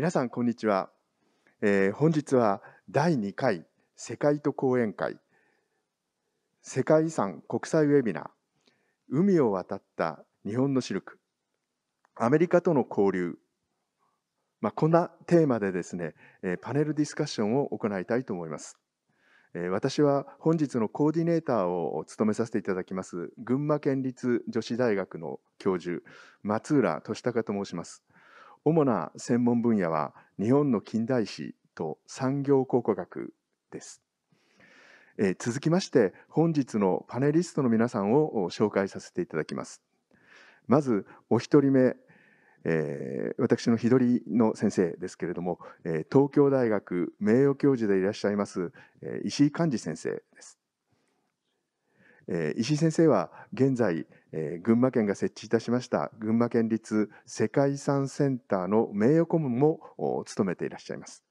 皆さんこんにちは、えー、本日は第2回世界と講演会世界遺産国際ウェビナー海を渡った日本のシルクアメリカとの交流、まあ、こんなテーマでですね、えー、パネルディスカッションを行いたいと思います、えー、私は本日のコーディネーターを務めさせていただきます群馬県立女子大学の教授松浦俊孝と申します主な専門分野は日本の近代史と産業考古学です。え続きまして本日のパネリストの皆さんを紹介させていただきます。まずお一人目、えー、私の日取りの先生ですけれども、え東京大学名誉教授でいらっしゃいます、え石井寛治先生です。えー、石井先生は現在、えー、群馬県が設置いたしました群馬県立世界遺産センターの名誉顧問も務めていらっしゃいます、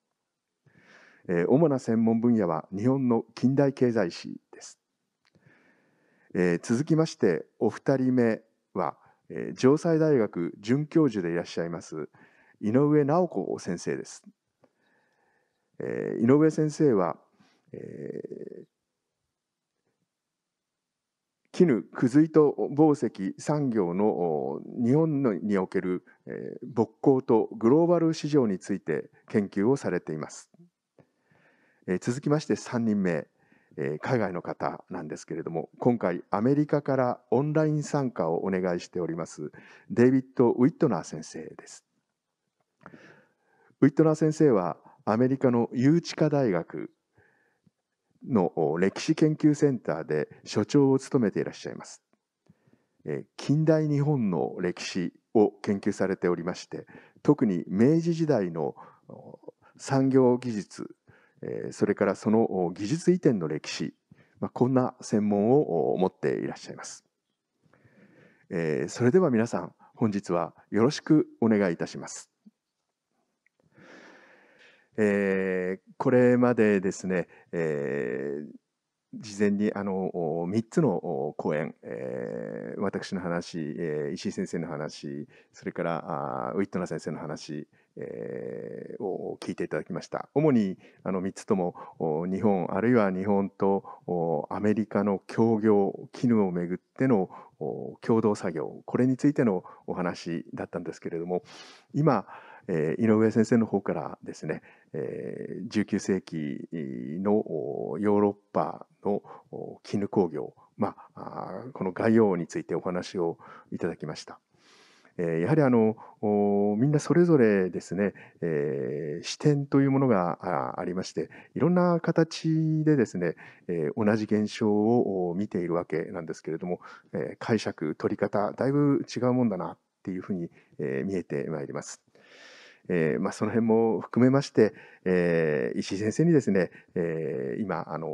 えー、主な専門分野は日本の近代経済史です、えー、続きましてお二人目は、えー、城西大学准教授でいらっしゃいます井上直子先生です、えー、井上先生は、えー、絹、葛と紡績産業の日本における木工とグローバル市場について研究をされています。続きまして3人目、海外の方なんですけれども、今回アメリカからオンライン参加をお願いしております、デイビッド・ウィットナー先生です。ウィットナー先生はアメリカの誘致科大学の歴史研究センターで所長を務めていらっしゃいます。近代日本の歴史を研究されておりまして特に明治時代の産業技術それからその技術移転の歴史こんな専門を持っていらっしゃいます。それでは皆さん本日はよろしくお願いいたします。えー、これまでですね、えー事前にあの3つの講演、えー、私の話、えー、石井先生の話それからあウィットナ先生の話、えー、を聞いていただきました主にあの3つとも日本あるいは日本とアメリカの協業機能をめぐっての共同作業これについてのお話だったんですけれども今えー、井上先生の方からですね、えー、19世紀のヨーロッパの絹工業、まあ、この概要についてお話をいただきました。やはりあのみんなそれぞれですね、えー、視点というものがありましていろんな形でですね、えー、同じ現象を見ているわけなんですけれども、えー、解釈取り方だいぶ違うもんだなっていうふうに、え見えてまいります。えーまあ、その辺も含めまして、えー、石井先生にですね、えー、今あの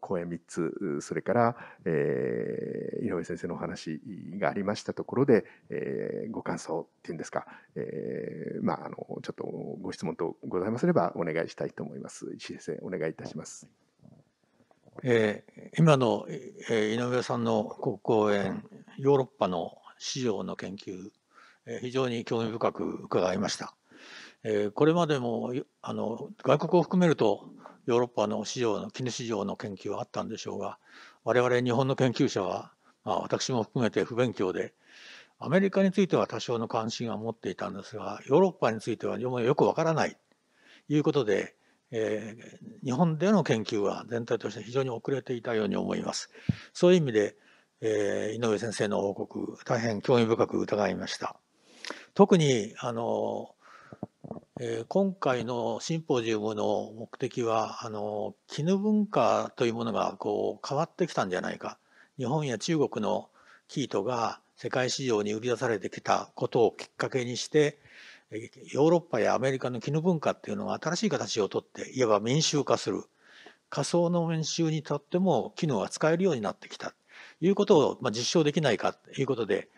講演3つそれから、えー、井上先生のお話がありましたところで、えー、ご感想っていうんですか、えーまあ、あのちょっとご質問とございますればお願いしたいと思います。石井先生お願いいたします。えー、今の、えー、井上さんの講演ヨーロッパの市場の研究え非常に興味深く伺いました。えこれまでもあの外国を含めるとヨーロッパの市場の絹市場の研究はあったんでしょうが我々日本の研究者は、まあ、私も含めて不勉強でアメリカについては多少の関心は持っていたんですがヨーロッパについてはよくわからないということで、えー、日本での研究は全体として非常に遅れていたように思います。そういう意味で、えー、井上先生の報告大変興味深く伺いました。特にあのえー、今回のシンポジウムの目的はあの絹文化というものがこう変わってきたんじゃないか日本や中国の生糸が世界市場に売り出されてきたことをきっかけにしてヨーロッパやアメリカの絹文化っていうのが新しい形をとっていわば民衆化する仮想の民衆にとっても機能が使えるようになってきたということを、まあ、実証できないかということで、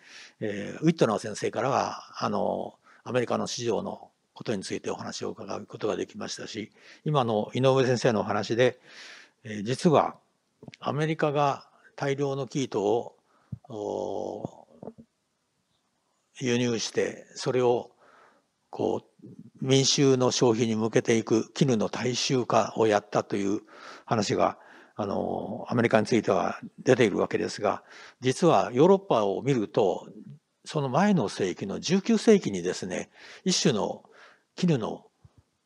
えー、ウィットナー先生からはあのアメリカの市場のことについてお話を伺うことができましたし今の井上先生のお話で、え実はアメリカが大量の生糸を輸入してそれをこう民衆の消費に向けていく絹の大衆化をやったという話があのアメリカについては出ているわけですが実はヨーロッパを見るとその前の世紀の19世紀にですね一種の絹の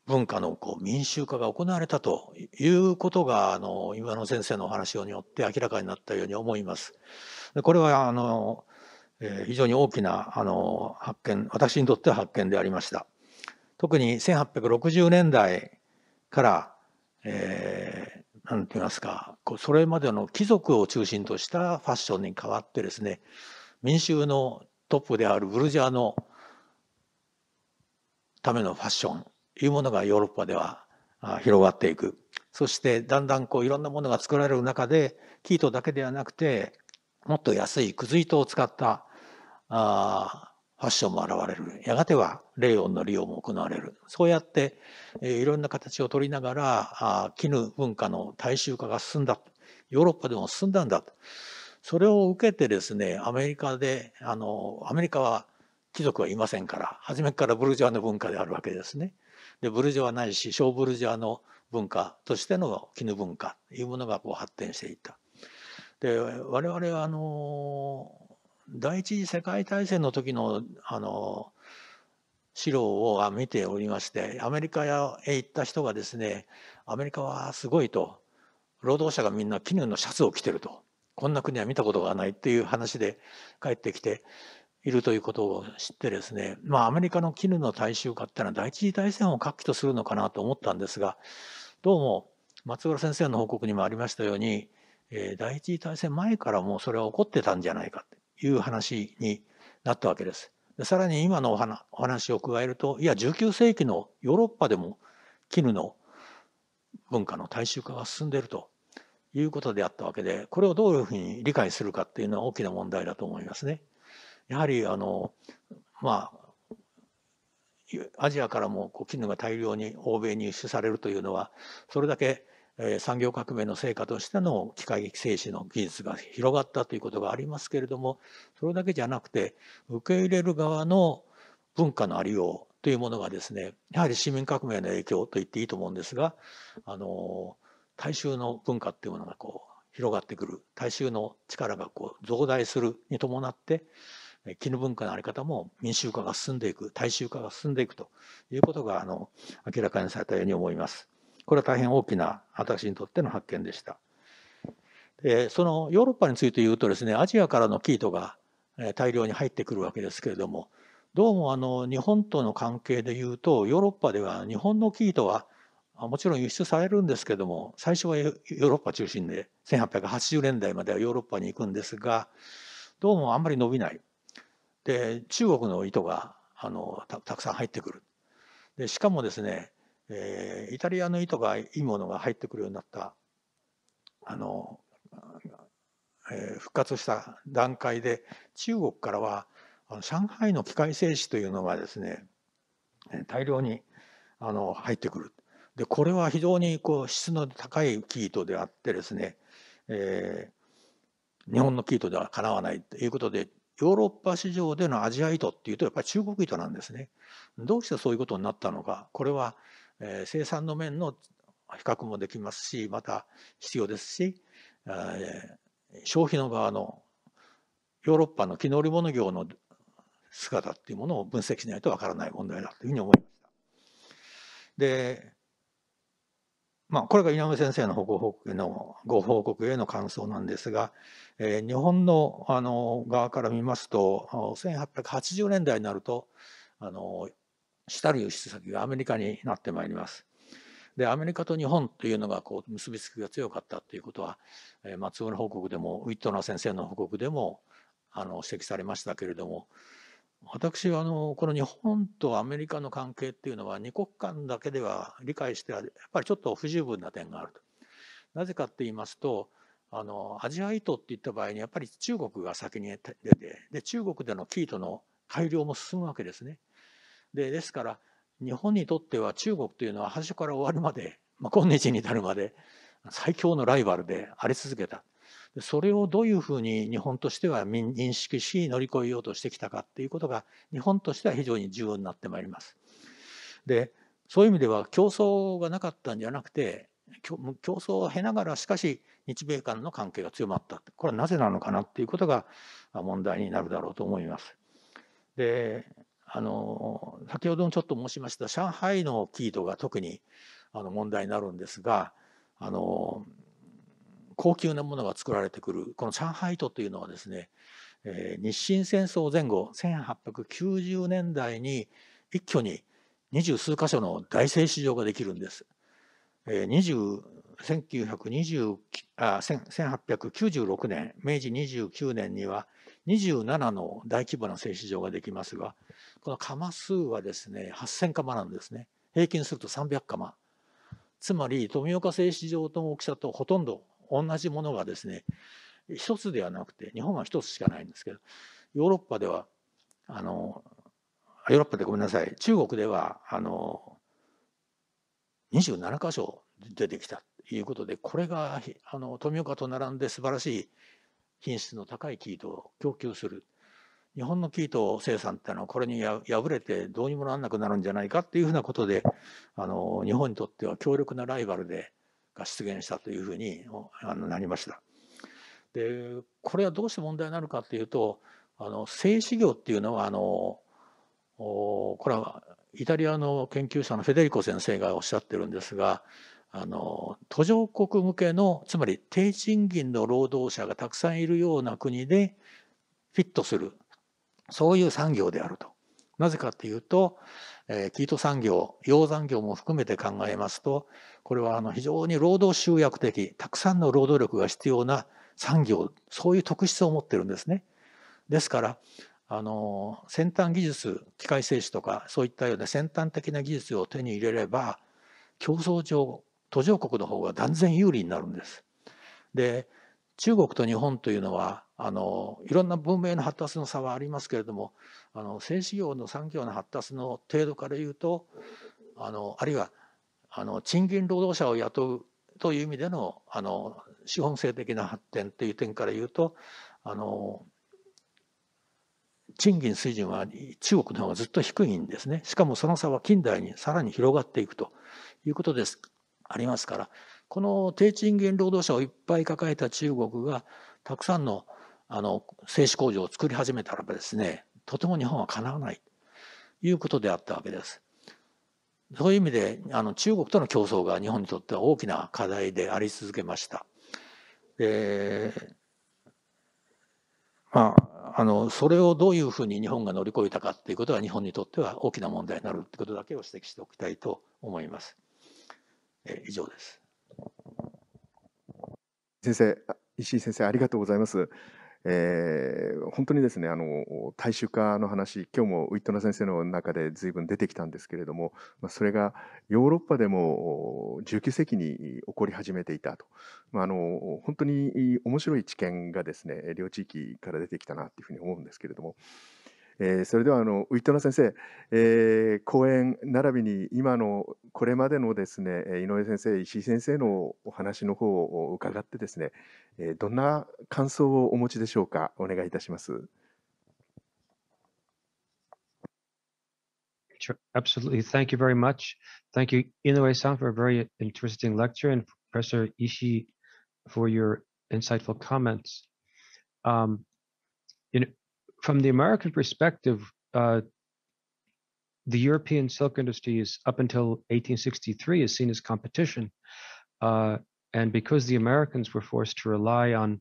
文化のこう民衆化が行われたということがあの今の先生のお話をによって明らかになったように思います。これはあの、えー、非常に大きなあの発見私にとっては発見でありました。特に1860年代から、えー、て言いますかそれまでの貴族を中心としたファッションに変わってですね民衆のトップであるブルジャーのためのファッションというものがヨーロッパでは広がっていくそしてだんだんこういろんなものが作られる中で生糸だけではなくてもっと安いくず糸を使ったあファッションも現れるやがてはレイオンの利用も行われるそうやって、えー、いろんな形をとりながらあ絹文化の大衆化が進んだヨーロッパでも進んだんだとそれを受けてですねアメリカであのアメリカは貴族はいませんから初めからブルジョアの文化であるわけですね。でブルジョアないし小ブルジョアの文化としての絹文化というものがこう発展していた。で我々はあの第一次世界大戦の時のあの資料を見ておりましてアメリカへ行った人がですねアメリカはすごいと労働者がみんな絹のシャツを着てるとこんな国は見たことがないっていう話で帰ってきているということを知ってですね、まあ、アメリカの絹の大衆化っていうのは第一次大戦を画期とするのかなと思ったんですがどうも松浦先生の報告にもありましたように、えー、第一次大戦前からもうそれは起こってたんじゃないかという話になったわけです。でさらに今のお話を加えるといや19世紀のヨーロッパでも絹の文化の大衆化が進んでいるということであったわけでこれをどういうふうに理解するかっていうのは大きな問題だと思いますね。やはりあのまあアジアからもこう絹が大量に欧米に輸出されるというのはそれだけ産業革命の成果としての機械製紙の技術が広がったということがありますけれどもそれだけじゃなくて受け入れる側の文化のありようというものがですねやはり市民革命の影響と言っていいと思うんですがあの大衆の文化っていうものがこう広がってくる大衆の力がこう増大するに伴って絹文化のあり方も民衆化が進んでいく大衆化が進んでいくということがあの明らかにされたように思います。これは大変大きな私にとっての発見でした。でそのヨーロッパについて言うとですねアジアからの生糸が大量に入ってくるわけですけれどもどうもあの日本との関係で言うとヨーロッパでは日本の生糸はもちろん輸出されるんですけども最初はヨーロッパ中心で1880年代まではヨーロッパに行くんですがどうもあんまり伸びないで中国の糸があのたくさん入ってくるでしかもですね、えー、イタリアの糸がいいものが入ってくるようになったあの、えー、復活した段階で中国からはあの上海の機械製紙というのがですね大量にあの入ってくるでこれは非常にこう質の高い生糸であってですね、えー、日本の生糸ではかなわないということでヨーロッパ市場でのアジア糸っていうとやっぱり中国糸なんですね。どうしてそういうことになったのかこれは、え生産の面の比較もできますしまた必要ですし、え消費の側のヨーロッパの木の織物業の姿っていうものを分析しないとわからない問題だというふうに思いました。でまあ、これが井上先生のご報告へのご報告への感想なんですが、えー、日本のあの側から見ますと1880年代になるとあの主たる輸出先がアメリカになってまいります。でアメリカと日本というのがこう結びつきが強かったということは、えー、松村報告でもウィットナー先生の報告でもあの指摘されましたけれども私はあのこの日本とアメリカの関係っていうのは2国間だけでは理解してはやっぱりちょっと不十分な点があると。なぜかって言いますとあのアジアイトっていった場合にやっぱり中国が先に出てで中国での生糸の改良も進むわけですね。でですから日本にとっては中国というのは端から終わるまで、まあ、今日に至るまで最強のライバルであり続けた。それをどういうふうに日本としては認識し乗り越えようとしてきたかっていうことが日本としては非常に重要になってまいります。でそういう意味では競争がなかったんじゃなくて競争を経ながらしかし日米間の関係が強まったこれはなぜなのかなっていうことが問題になるだろうと思います。であの先ほどもちょっと申しました上海のキートが特にあの問題になるんですがあの高級なものが作られてくるこの上海糸というのはですね、えー、日清戦争前後1890年代に一挙に二十数箇所の大製糸場ができるんです。えー、1920あ1896年明治29年には27の大規模な製糸場ができますがこの釜数はですね8,000釜なんですね平均すると300釜つまり富岡製糸場の大きさとほとんど同じものがですね一つではなくて日本は一つしかないんですけどヨーロッパではあのヨーロッパでごめんなさい中国ではあの27箇所出てきたということでこれがあの富岡と並んで素晴らしい品質の高い生糸を供給する日本の生糸生産っていうのはこれに敗れてどうにもなんなくなるんじゃないかっていうふうなことであの日本にとっては強力なライバルでが出現したというふうにあのなりました。でこれはどうして問題になるかというとあの製紙業っていうのはあのこれはイタリアの研究者のフェデリコ先生がおっしゃってるんですがあの途上国向けのつまり低賃金の労働者がたくさんいるような国でフィットするそういう産業であると。なぜかっていうと、えー、生糸産業、養産業も含めて考えますと、これはあの非常に労働集約的たくさんの労働力が必要な産業そういう特質を持ってるんですね。ですからあの先端技術機械製紙とかそういったような先端的な技術を手に入れれば競争上途上国の方が断然有利になるんです。で中国と日本というのはあのいろんな文明の発達の差はありますけれどもあの製紙業の産業の発達の程度から言うとあのあるいはあの賃金労働者を雇うという意味でのあの資本性的な発展という点から言うとあの賃金水準は中国の方がずっと低いんですね。しかもその差は近代にさらに広がっていくということですありますからこの低賃金労働者をいっぱい抱えた中国がたくさんのあの製紙工場を作り始めたらばですねとても日本はかなわないということであったわけです。そういう意味であの中国との競争が日本にとっては大きな課題であり続けました。でまあ、あのそれをどういうふうに日本が乗り越えたかっていうことが日本にとっては大きな問題になるってことだけを指摘しておきたいと思います。え以上です。先生、石井先生ありがとうございます。えー、本当にですねあの大衆化の話今日もウィットナ先生の中で随分出てきたんですけれども、まあ、それがヨーロッパでも19世紀に起こり始めていたと、まあ、あの本当に面白い知見がですね両地域から出てきたなというふうに思うんですけれども。えー、それではあのウィットナ先生、えー、講演並びに今のこれまでのですね井上先生石井先生のお話の方を伺ってですね、えー、どんな感想をお持ちでしょうかお願いいたします。Absolutely. Thank you very much. Thank you, Inoue-san, for a very interesting lecture, and Professor Ishii for your insightful comments. Um, from the American perspective, uh, the European silk industry is up until 1863 is seen as competition, uh, and because the Americans were forced to rely on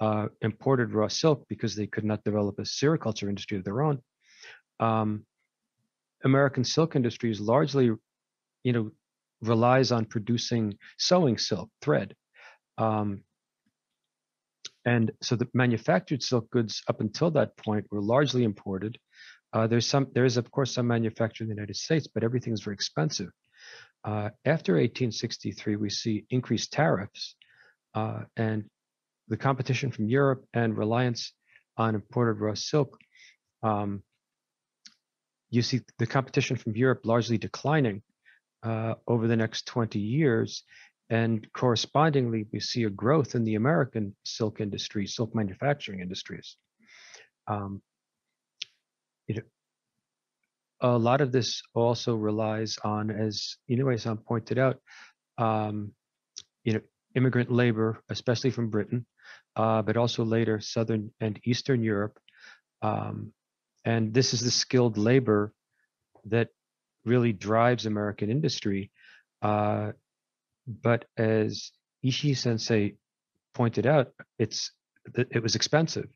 uh, imported raw silk because they could not develop a sericulture industry of their own, um, American silk industry is largely, you know, relies on producing sewing silk thread. Um, and so the manufactured silk goods up until that point were largely imported. Uh, there's some, there is of course some manufacture in the United States, but everything is very expensive. Uh, after 1863, we see increased tariffs uh, and the competition from Europe and reliance on imported raw silk. Um, you see the competition from Europe largely declining uh, over the next 20 years, and correspondingly, we see a growth in the American silk industry, silk manufacturing industries. Um, you know, a lot of this also relies on, as Inoue-san pointed out, um, you know, immigrant labor, especially from Britain, uh, but also later Southern and Eastern Europe. Um, and this is the skilled labor that really drives American industry. Uh, but as Ishii Sensei pointed out, it's it was expensive,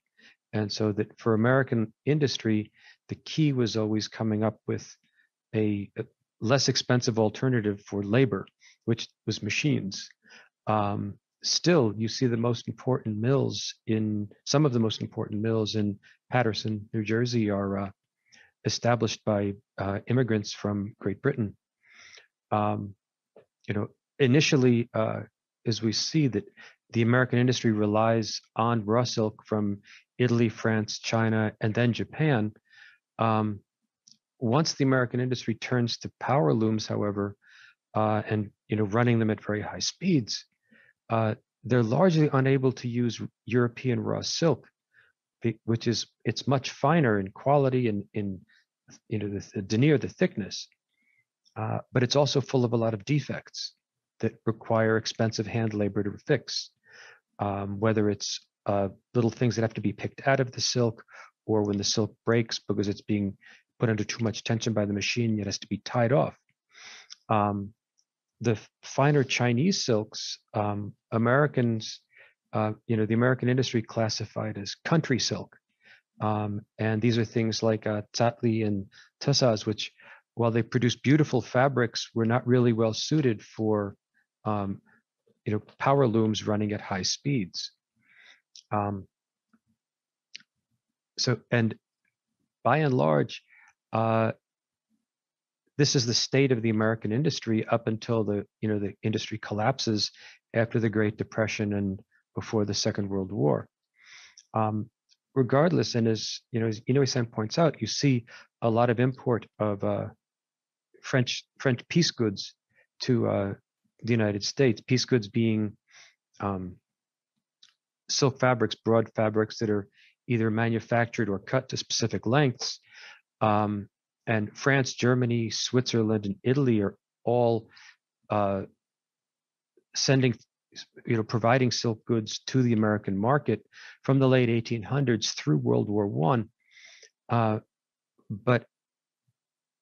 and so that for American industry, the key was always coming up with a, a less expensive alternative for labor, which was machines. Um, still, you see the most important mills in some of the most important mills in Patterson, New Jersey, are uh, established by uh, immigrants from Great Britain. Um, you know, initially, uh, as we see that the American industry relies on raw silk from Italy, France, China, and then Japan. Um, once the American industry turns to power looms, however, uh, and you know running them at very high speeds, uh, they're largely unable to use European raw silk, which is it's much finer in quality and in you know the, the denier the thickness, uh, but it's also full of a lot of defects that require expensive hand labor to fix, um, whether it's uh, little things that have to be picked out of the silk or when the silk breaks because it's being put under too much tension by the machine, it has to be tied off. Um, the finer Chinese silks, um, Americans, uh, you know, the American industry classified as country silk. Um, and these are things like uh, tzatli and tussas, which, while they produce beautiful fabrics, were not really well suited for um, you know, power looms running at high speeds. Um, so, and by and large, uh, this is the state of the American industry up until the you know the industry collapses after the Great Depression and before the Second World War. Um, regardless, and as you know, as Inoue-san points out, you see a lot of import of uh, French French piece goods to uh, the United States. Piece goods being um, silk fabrics, broad fabrics that are either manufactured or cut to specific lengths. Um, and France, Germany, Switzerland, and Italy are all uh, sending, you know, providing silk goods to the American market from the late 1800s through World War One. Uh, but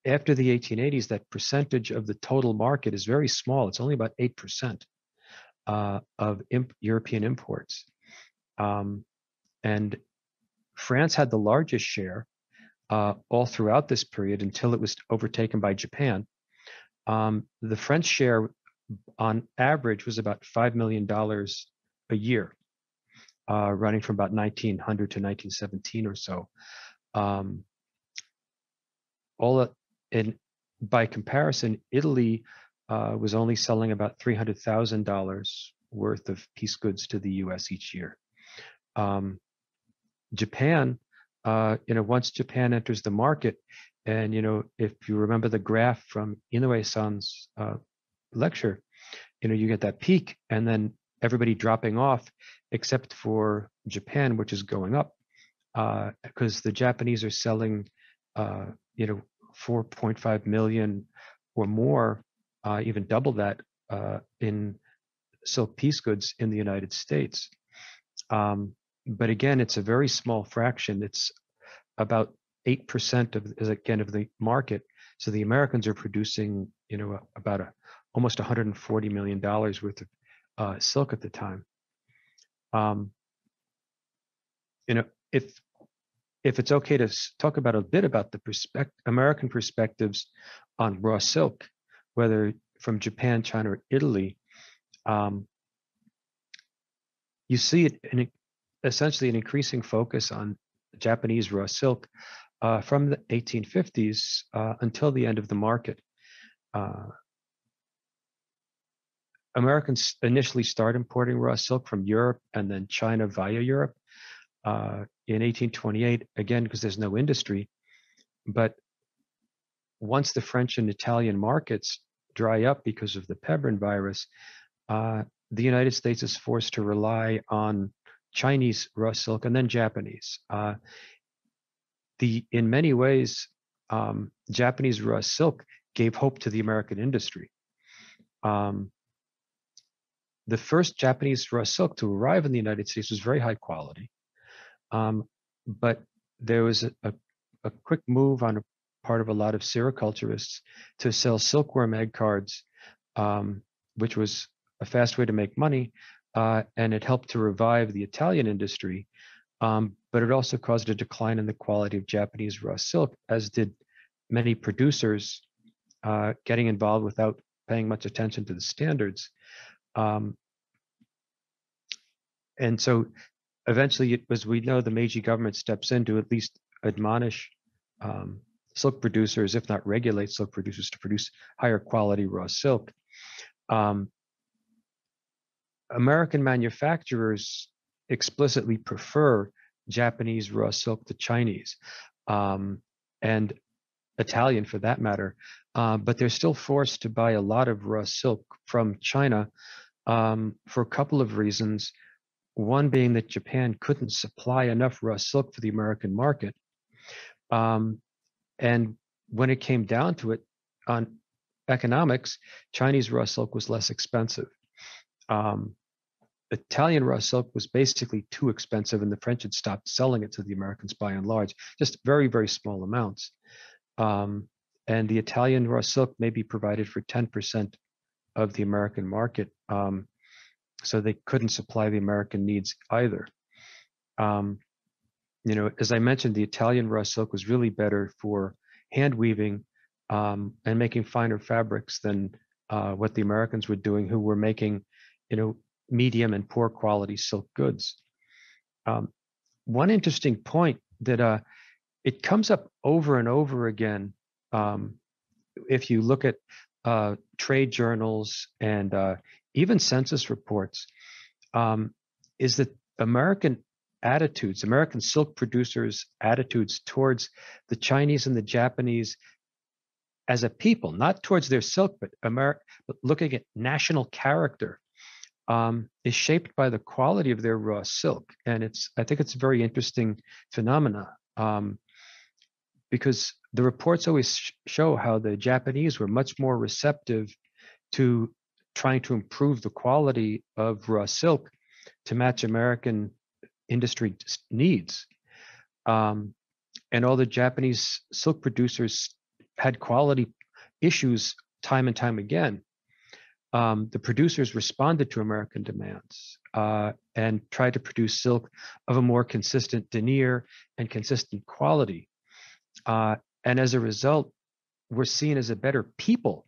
after the 1880s, that percentage of the total market is very small. It's only about 8% uh, of imp- European imports. Um, and France had the largest share uh, all throughout this period until it was overtaken by Japan. Um, the French share on average was about $5 million a year, uh, running from about 1900 to 1917 or so. Um, all and by comparison, Italy uh, was only selling about $300,000 worth of peace goods to the US each year. Um, Japan, uh, you know, once Japan enters the market, and, you know, if you remember the graph from Inoue san's uh, lecture, you know, you get that peak and then everybody dropping off except for Japan, which is going up because uh, the Japanese are selling, uh, you know, 4.5 million or more, uh, even double that uh, in silk piece goods in the United States. Um, but again, it's a very small fraction. It's about 8% of again of the market. So the Americans are producing, you know, about a, almost 140 million dollars worth of uh, silk at the time. Um, you know, if if it's okay to talk about a bit about the perspect- American perspectives on raw silk, whether from Japan, China, or Italy, um, you see it in essentially an increasing focus on Japanese raw silk uh, from the 1850s uh, until the end of the market. Uh, Americans initially start importing raw silk from Europe and then China via Europe. Uh, in 1828, again, because there's no industry. But once the French and Italian markets dry up because of the Pebrin virus, uh, the United States is forced to rely on Chinese raw silk and then Japanese. Uh, the in many ways, um, Japanese raw silk gave hope to the American industry. Um, the first Japanese raw silk to arrive in the United States was very high quality. Um, but there was a, a, a, quick move on a part of a lot of sericulturists to sell silkworm egg cards, um, which was a fast way to make money. Uh, and it helped to revive the Italian industry. Um, but it also caused a decline in the quality of Japanese raw silk, as did many producers uh, getting involved without paying much attention to the standards. Um, and so eventually, as we know, the Meiji government steps in to at least admonish um, silk producers, if not regulate silk producers, to produce higher quality raw silk. Um, American manufacturers explicitly prefer Japanese raw silk to Chinese um, and Italian for that matter, uh, but they're still forced to buy a lot of raw silk from China um, for a couple of reasons. One being that Japan couldn't supply enough raw silk for the American market. Um, and when it came down to it, on economics, Chinese raw silk was less expensive. Um, Italian raw silk was basically too expensive, and the French had stopped selling it to the Americans by and large, just very, very small amounts. Um, and the Italian raw silk maybe provided for 10% of the American market. Um, so they couldn't supply the American needs either. Um, you know, as I mentioned, the Italian raw silk was really better for hand weaving um, and making finer fabrics than uh, what the Americans were doing, who were making, you know, medium and poor quality silk goods. Um, one interesting point that uh, it comes up over and over again um, if you look at uh, trade journals and uh, even census reports, um, is that American attitudes, American silk producers' attitudes towards the Chinese and the Japanese as a people, not towards their silk, but but looking at national character, um, is shaped by the quality of their raw silk, and it's I think it's a very interesting phenomena um, because the reports always sh- show how the Japanese were much more receptive to trying to improve the quality of raw silk to match American industry needs. Um, and all the Japanese silk producers had quality issues time and time again. Um, the producers responded to American demands uh, and tried to produce silk of a more consistent denier and consistent quality. Uh, and as a result, we're seen as a better people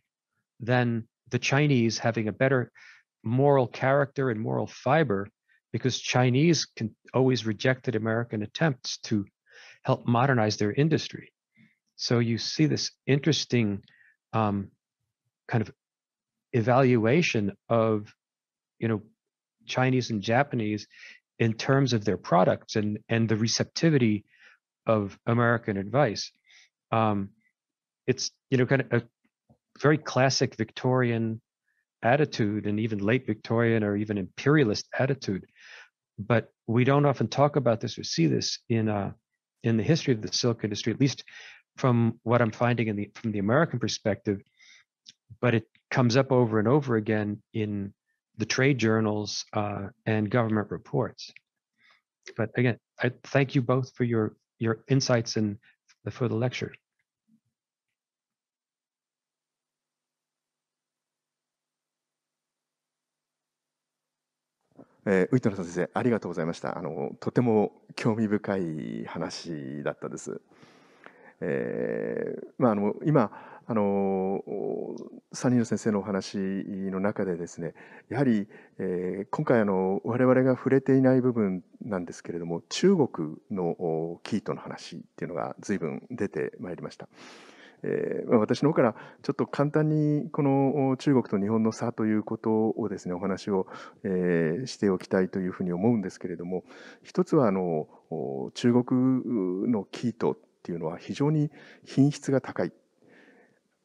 than the Chinese having a better moral character and moral fiber because Chinese can always rejected American attempts to help modernize their industry. So you see this interesting um, kind of evaluation of, you know, Chinese and Japanese in terms of their products and and the receptivity of American advice. Um, it's you know kind of a very classic Victorian attitude and even late Victorian or even imperialist attitude. But we don't often talk about this or see this in uh, in the history of the silk industry, at least from what I'm finding in the from the American perspective. But it comes up over and over again in the trade journals uh, and government reports. But again, I thank you both for your your insights and for the lecture. えー、ウィトナ先生ありがとうございましたあのとても興味深い話だったです、えー、まあ、あの今あの3人の先生のお話の中でですねやはり、えー、今回あの我々が触れていない部分なんですけれども中国のキートの話っていうのが随分出てまいりました。えー、私の方からちょっと簡単にこの中国と日本の差ということをですねお話を、えー、しておきたいというふうに思うんですけれども一つはあの中国の生糸っていうのは非常に品質が高い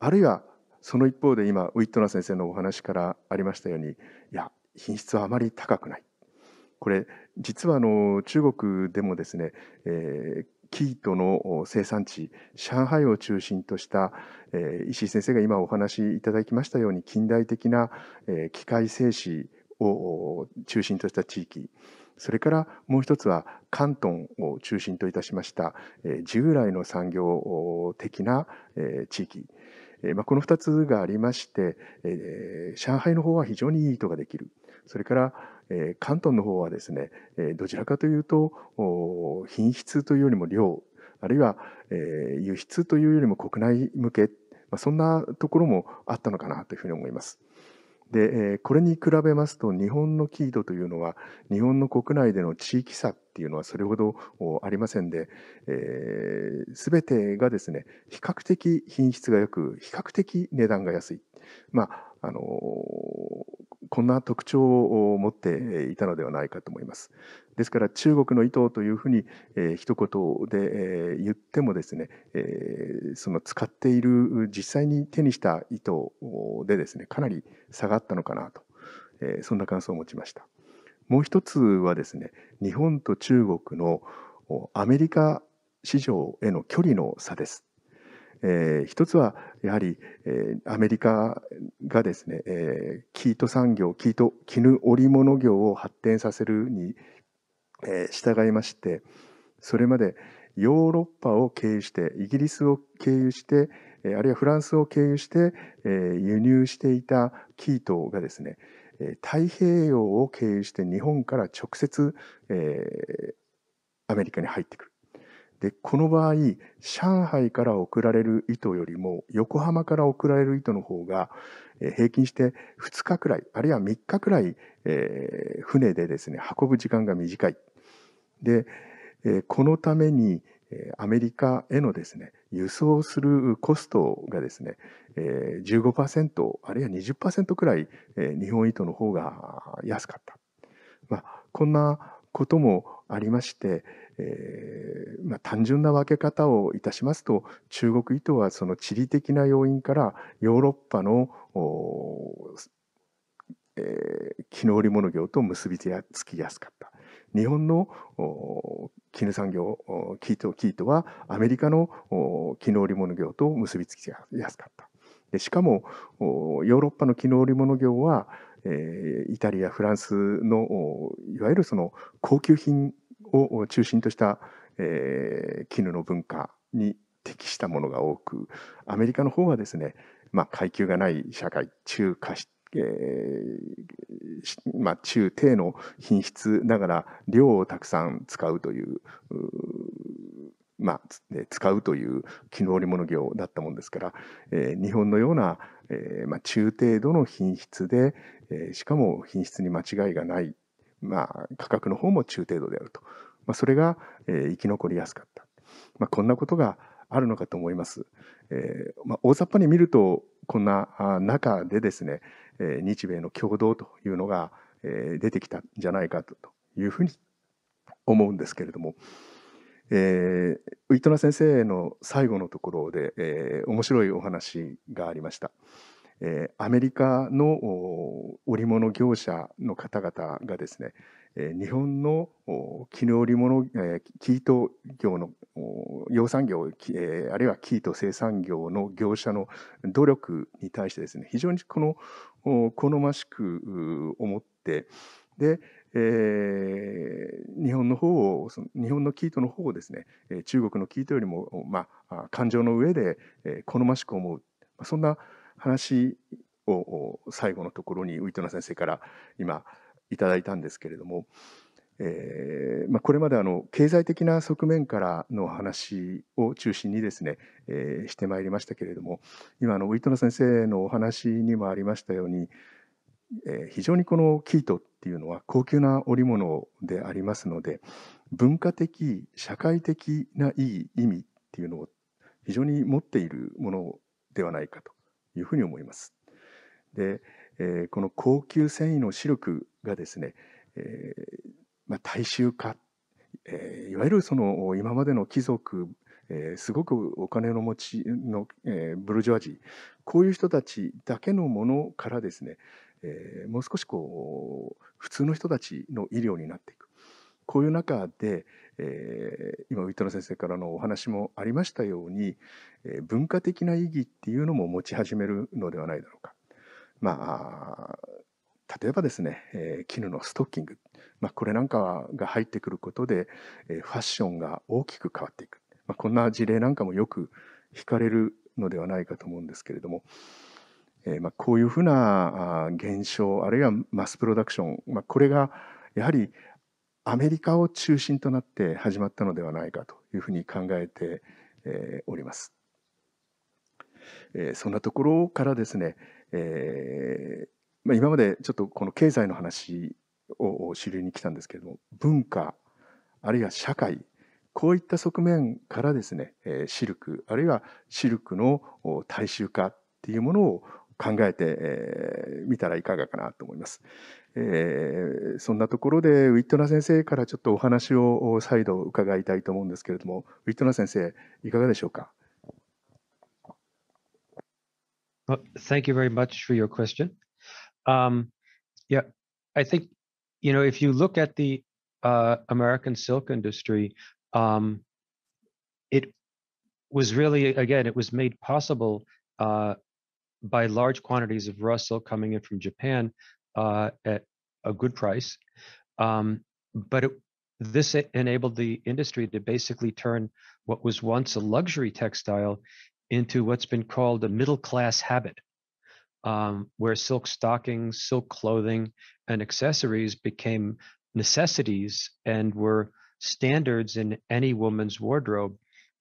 あるいはその一方で今ウィットナー先生のお話からありましたようにいや品質はあまり高くないこれ実はあの中国でもですね、えー、生糸の生産地上海を中心とした、えー、石井先生が今お話しいただきましたように近代的な、えー、機械製紙を中心とした地域それからもう一つは広東を中心といたしました、えー、従来の産業的な、えー、地域、えーまあ、この2つがありまして、えー、上海の方は非常にいい糸ができるそれからえ関東の方はですね、えどちらかというと品質というよりも量あるいは、え輸出というよりも国内向け、まあ、そんなところもあったのかなというふうに思います。でこれに比べますと日本のキードというのは日本の国内での地域差っていうのはそれほどありませんで、えー、全てがですね比較的品質がよく比較的値段が安い、まああのこんな特徴を持っていたのではないかと思います。ですから中国の意図というふうに、えー、一言で、えー、言ってもですね、えー、その使っている実際に手にした意図でですねかなり下がったのかなと、えー、そんな感想を持ちました。もう一つはですね日本と中国のアメリカ市場への距離の差です。えー、一つはやはり、えー、アメリカがですね、えー、生糸産業生糸絹織物業を発展させるに、えー、従いましてそれまでヨーロッパを経由してイギリスを経由してあるいはフランスを経由して、えー、輸入していた生糸がですね太平洋を経由して日本から直接、えー、アメリカに入ってくるでこの場合上海から送られる糸よりも横浜から送られる糸の方が平均して2日くらいあるいは3日くらい、えー、船でですね運ぶ時間が短い。で、えー、このためにアメリカへのですね輸送するコストがですね、えー、15%あるいは20%くらい、えー、日本糸の方が安かった。まあ、こんなこともありまして、えー、まあ、単純な分け方をいたしますと中国意図はその地理的な要因からヨーロッパのえー、絹織物業と結びつきやすかった日本の絹産業キートキートはアメリカの絹織物業と結びつきやすかったでしかもヨーロッパの絹織物業は、えー、イタリアフランスのいわゆるその高級品を中心とした、えー、絹の文化に適したものが多くアメリカの方はですね、まあ、階級がない社会中華し、えー、まあ、中低の品質ながら量をたくさん使うというまあ、使うという絹織物業だったもんですから、えー、日本のような、えーまあ、中程度の品質で、えー、しかも品質に間違いがないまあ、価格の方も中程度であると、まあ、それが、えー、生き残りやすかった、まあ、こんなことがあるのかと思います。えーまあ、大雑把に見るとこんな中でですね、えー、日米の共同というのが、えー、出てきたんじゃないかというふうに思うんですけれども、えー、ウィットナ先生の最後のところで、えー、面白いお話がありました。えアメリカの織物業者の方々がですね日本の絹織物生糸業の養蚕業あるいは生糸生産業の業者の努力に対してですね非常にこの好ましく思ってで、えー、日本の方を日本の生糸の方をですね中国の生糸よりも、まあ、感情の上で好ましく思うそんな話を最後のところにウィトナ先生から今いただいたんですけれども、えーまあ、これまであの経済的な側面からの話を中心にですね、えー、してまいりましたけれども今あのウィトナ先生のお話にもありましたように、えー、非常にこの生糸っていうのは高級な織物でありますので文化的社会的ないい意味っていうのを非常に持っているものではないかというふうに思います。で、えこの高級繊維のシルクがですね、えまあ、大衆化、えいわゆるその今までの貴族えー、すごくお金の持ちの、えー、ブルジョワジーこういう人たちだけのものからですね、えー、もう少しこう普通の人たちの医療になっていくこういう中で、えー、今ウィットの先生からのお話もありましたように、えー、文化的な意義っていうのも持ち始めるのではないだろうか。まあ例えばですね、えー、絹のストッキング、まあ、これなんかが入ってくることで、えー、ファッションが大きく変わっていく、まあ、こんな事例なんかもよく惹かれるのではないかと思うんですけれども、えー、まあこういうふうな現象あるいはマスプロダクション、まあ、これがやはりアメリカを中心となって始まったのではないかというふうに考えて、えー、おります。えー、そんなところからですね、えーまあ、今までちょっとこの経済の話を主流に来たんですけれども文化あるいは社会こういった側面からですねシルクあるいはシルクの大衆化っていうものを考えてみ、えー、たらいかがかなと思います。えー、そんなところでウィットナ先生からちょっとお話を再度伺いたいと思うんですけれどもウィットナ先生いかがでしょうか well, Thank you very much for your question. Um, yeah, I think, you know, if you look at the uh, American silk industry, um, it was really, again, it was made possible uh, by large quantities of Russell coming in from Japan uh, at a good price. Um, but it, this enabled the industry to basically turn what was once a luxury textile into what's been called a middle class habit, um, where silk stockings, silk clothing, and accessories became necessities and were standards in any woman's wardrobe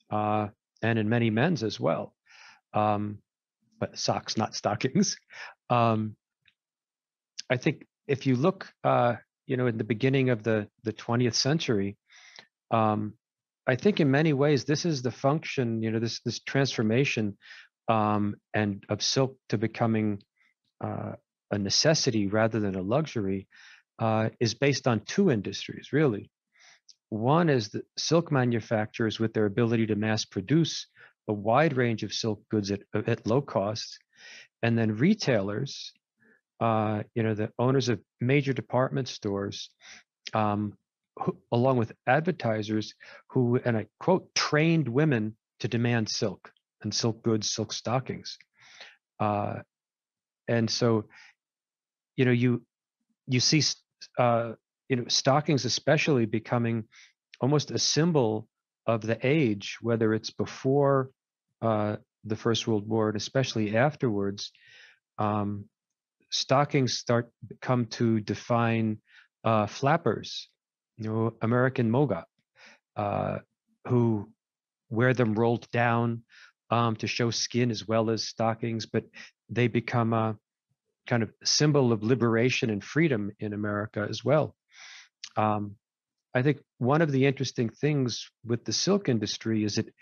uh, and in many men's as well. Um, socks, not stockings. Um, I think if you look, uh, you know, in the beginning of the the 20th century, um, I think in many ways this is the function, you know, this this transformation um, and of silk to becoming uh, a necessity rather than a luxury uh, is based on two industries, really. One is the silk manufacturers with their ability to mass produce a wide range of silk goods at, at low cost. And then retailers, uh, you know, the owners of major department stores, um, who, along with advertisers who, and I quote, trained women to demand silk and silk goods, silk stockings. Uh, and so, you know, you you see, uh, you know, stockings especially becoming almost a symbol of the age, whether it's before uh, the First World War and especially afterwards, um, stockings start come to define uh, flappers, you know, American Moga, uh, who wear them rolled down um, to show skin as well as stockings, but they become a kind of symbol of liberation and freedom in America as well. Um, I think one of the interesting things with the silk industry is it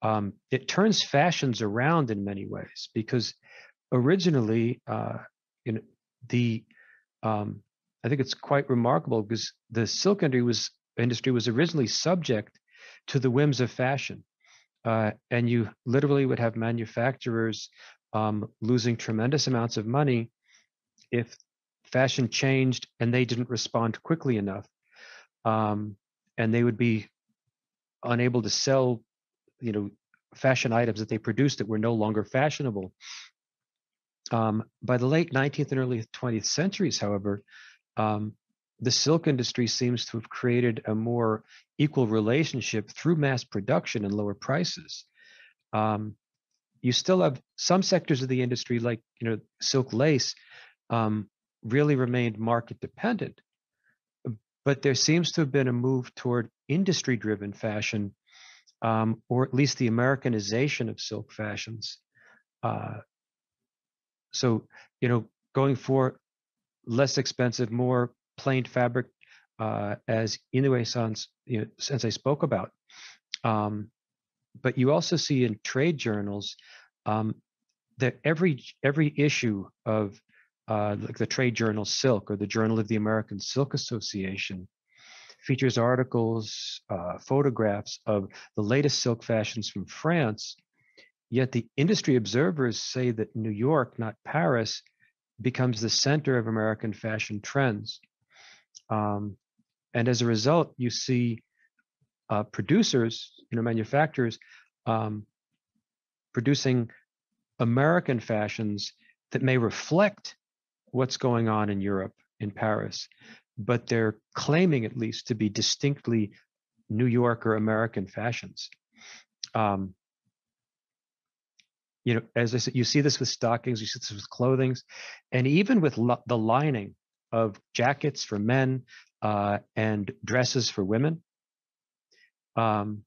um, it turns fashions around in many ways because originally, uh, you know, the um, I think it's quite remarkable because the silk industry was industry was originally subject to the whims of fashion, uh, and you literally would have manufacturers um, losing tremendous amounts of money if fashion changed and they didn't respond quickly enough um, and they would be unable to sell, you know, fashion items that they produced that were no longer fashionable. Um, by the late 19th and early 20th centuries, however, um, the silk industry seems to have created a more equal relationship through mass production and lower prices. Um, you still have some sectors of the industry, like you know silk lace, um, really remained market dependent, but there seems to have been a move toward industry driven fashion, um, or at least the Americanization of silk fashions. Uh, so, you know, going for less expensive, more plain fabric, uh, as Inoue-san's, you know, I spoke about. Um, but you also see in trade journals um, that every every issue of uh, like the trade journal Silk or the Journal of the American Silk Association, features articles, uh, photographs of the latest silk fashions from France. Yet the industry observers say that New York, not Paris, becomes the center of American fashion trends. Um, and as a result, you see uh, producers, you know, manufacturers um, producing American fashions that may reflect what's going on in Europe, in Paris, but they're claiming at least to be distinctly New York or American fashions. Um, you know, as I said, you see this with stockings, you see this with clothing, and even with lo- the lining of jackets for men uh, and dresses for women. Um,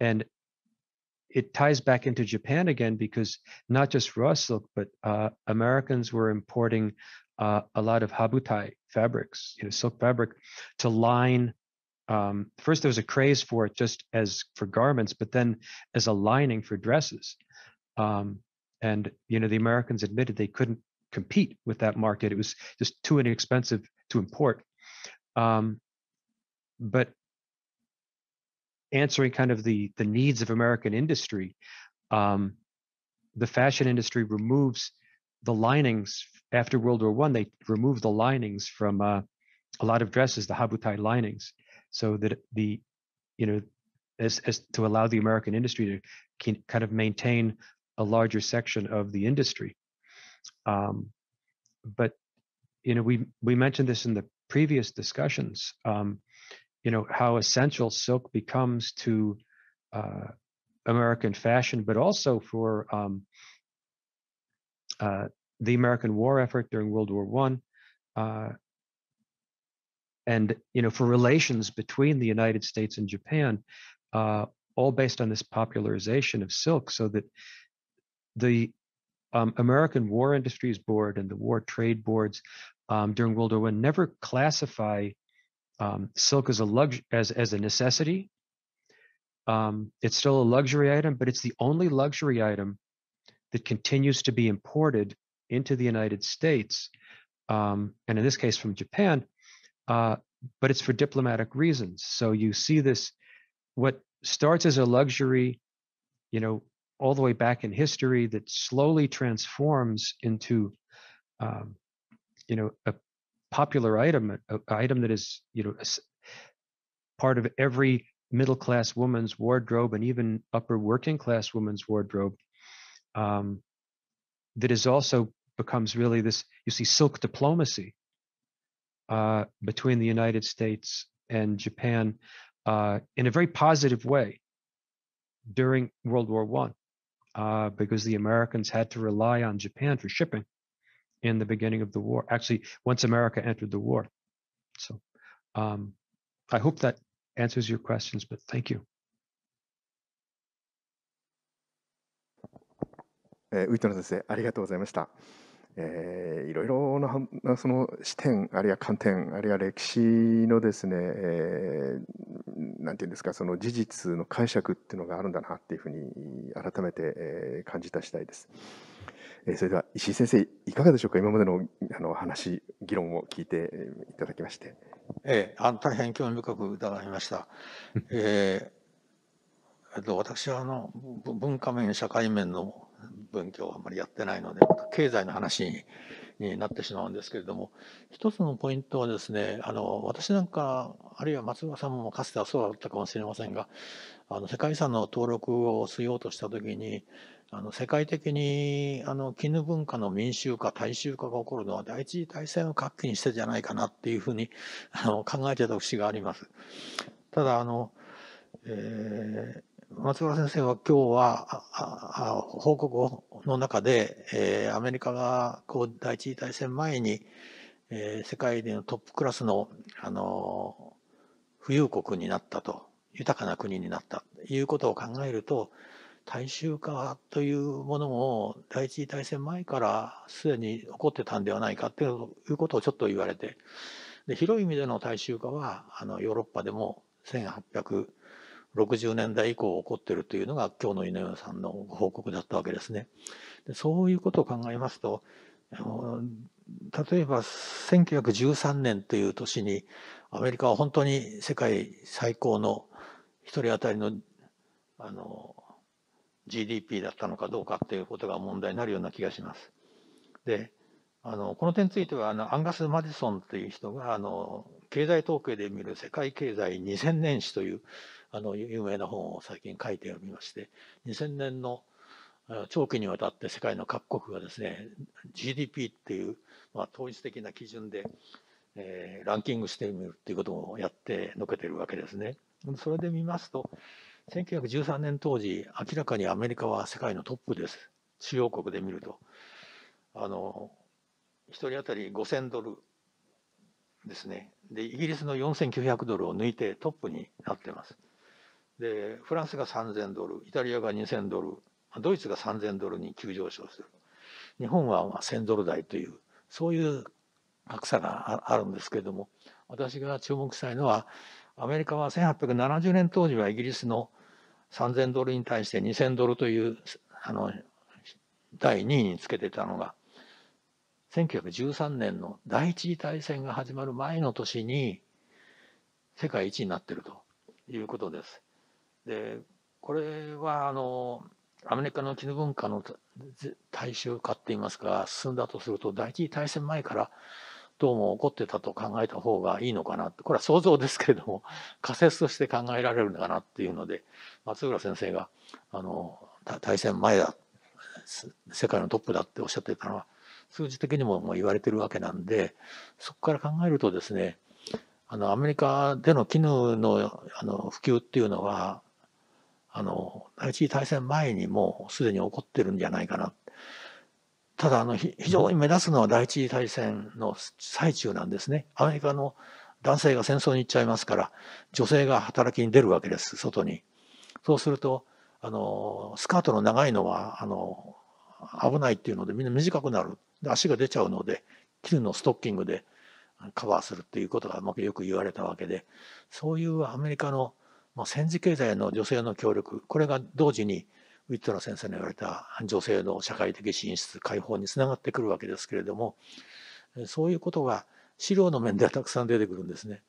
and it ties back into Japan again because not just raw silk, but uh, Americans were importing uh, a lot of habutai fabrics, you know, silk fabric, to line. Um, first, there was a craze for it just as for garments, but then as a lining for dresses. Um, and you know, the Americans admitted they couldn't compete with that market; it was just too inexpensive to import. Um, but answering kind of the the needs of American industry, um, the fashion industry removes the linings after World War One. They remove the linings from uh, a lot of dresses, the habutai linings, so that the you know as, as to allow the American industry to can, kind of maintain a larger section of the industry. Um, but you know we we mentioned this in the previous discussions. Um, you know how essential silk becomes to uh, American fashion, but also for um, uh, the American war effort during World War One, uh, and you know for relations between the United States and Japan, uh, all based on this popularization of silk, so that the um, American War Industries Board and the War Trade Boards um, during World War One never classify um, silk as a lux as as a necessity. Um, it's still a luxury item, but it's the only luxury item that continues to be imported into the United States, um, and in this case from Japan. Uh, but it's for diplomatic reasons. So you see this, what starts as a luxury, you know, all the way back in history that slowly transforms into, um, you know, a popular item, uh, item that is you know part of every middle class woman's wardrobe and even upper working class woman's wardrobe. Um, that is also becomes really this. You see silk diplomacy uh, between the United States and Japan uh, in a very positive way during World War One, uh, because the Americans had to rely on Japan for shipping. in the beginning of the war. Actually, once America entered the war. So um, I hope that answers your questions, but thank you. えー、ウィトナ先生ありがとうございました。えー、いろいろなその視点あるいは観点あるいは歴史のですね、えー、なんていうんですかその事実の解釈っていうのがあるんだなっていうふうに改めて、えー、感じた次第です。えそれでは石井先生、いかがでしょうか、今までのあの話、議論を聞いていただきまして。えあの大変興味深く伺いました。えー、えっと、私はあの文化面、社会面の分岐はあまりやってないので、ま経済の話になってしまうんですけれども、一つのポイントはですね、あの私なんか、あるいは松岡さんもかつてはそうだったかもしれませんが、あの世界遺産の登録をしようとしたときに、あの世界的にあの絹文化の民衆化大衆化が起こるのは第一次大戦を活気にしてじゃないかなっていうふうにあの考えてた節があります。ただあの、えー、松原先生は今日は報告の中で、えー、アメリカがこう第一次大戦前に、えー、世界でのトップクラスのあの富裕国になったと豊かな国になったということを考えると大衆化というものも第一次大戦前からすでに起こってたんではないかということをちょっと言われてで広い意味での大衆化はあのヨーロッパでも1860年代以降起こってるというのが今日の井上さんのご報告だったわけですね。でそういうことを考えますと例えば1913年という年にアメリカは本当に世界最高の一人当たりのあの GDP だったのかどうかっていうことが問題になるような気がします。であのこの点についてはあのアンガス・マディソンという人があの経済統計で見る世界経済2000年史というあの有名な本を最近書いておりまして2000年の長期にわたって世界の各国がですね GDP っていう、まあ、統一的な基準で、えー、ランキングしてみるっていうことをやってのけてるわけですね。それで見ますと1913年当時明らかにアメリカは世界のトップです主要国で見るとあの1人当たり5000ドルですねでイギリスの4900ドルを抜いてトップになってますでフランスが3000ドルイタリアが2000ドルドイツが3000ドルに急上昇する日本は1000ドル台というそういう格差があるんですけれども私が注目したいのはアメリカは1870年当時はイギリスの3000ドルに対して2000ドルというあの第2位につけてたのが1913年の第一次大戦が始まる前の年に世界一になってるということです。でこれはあのアメリカの絹文化の大衆化っていいますか進んだとすると第一次大戦前からどうも起こってたと考えた方がいいのかなこれは想像ですけれども仮説として考えられるのかなっていうので松浦先生があの大戦前だ世界のトップだっておっしゃってたのは数字的にももう言われてるわけなんでそこから考えるとですねあのアメリカでの絹のあの普及っていうのはあの第一次大戦前にもすでに起こってるんじゃないかなただあの、非常に目立つのは第一次大戦の最中なんですね。アメリカの男性が戦争に行っちゃいますから、女性が働きに出るわけです、外に。そうすると、あのスカートの長いのはあの危ないっていうのでみんな短くなる足が出ちゃうので絹のストッキングでカバーするっていうことがよく言われたわけでそういうアメリカの、まあ、戦時経済の女性の協力これが同時にウィットラ先生の言われた女性の社会的進出解放につながってくるわけですけれどもそういうことが資料の面ではたくさん出てくるんですね。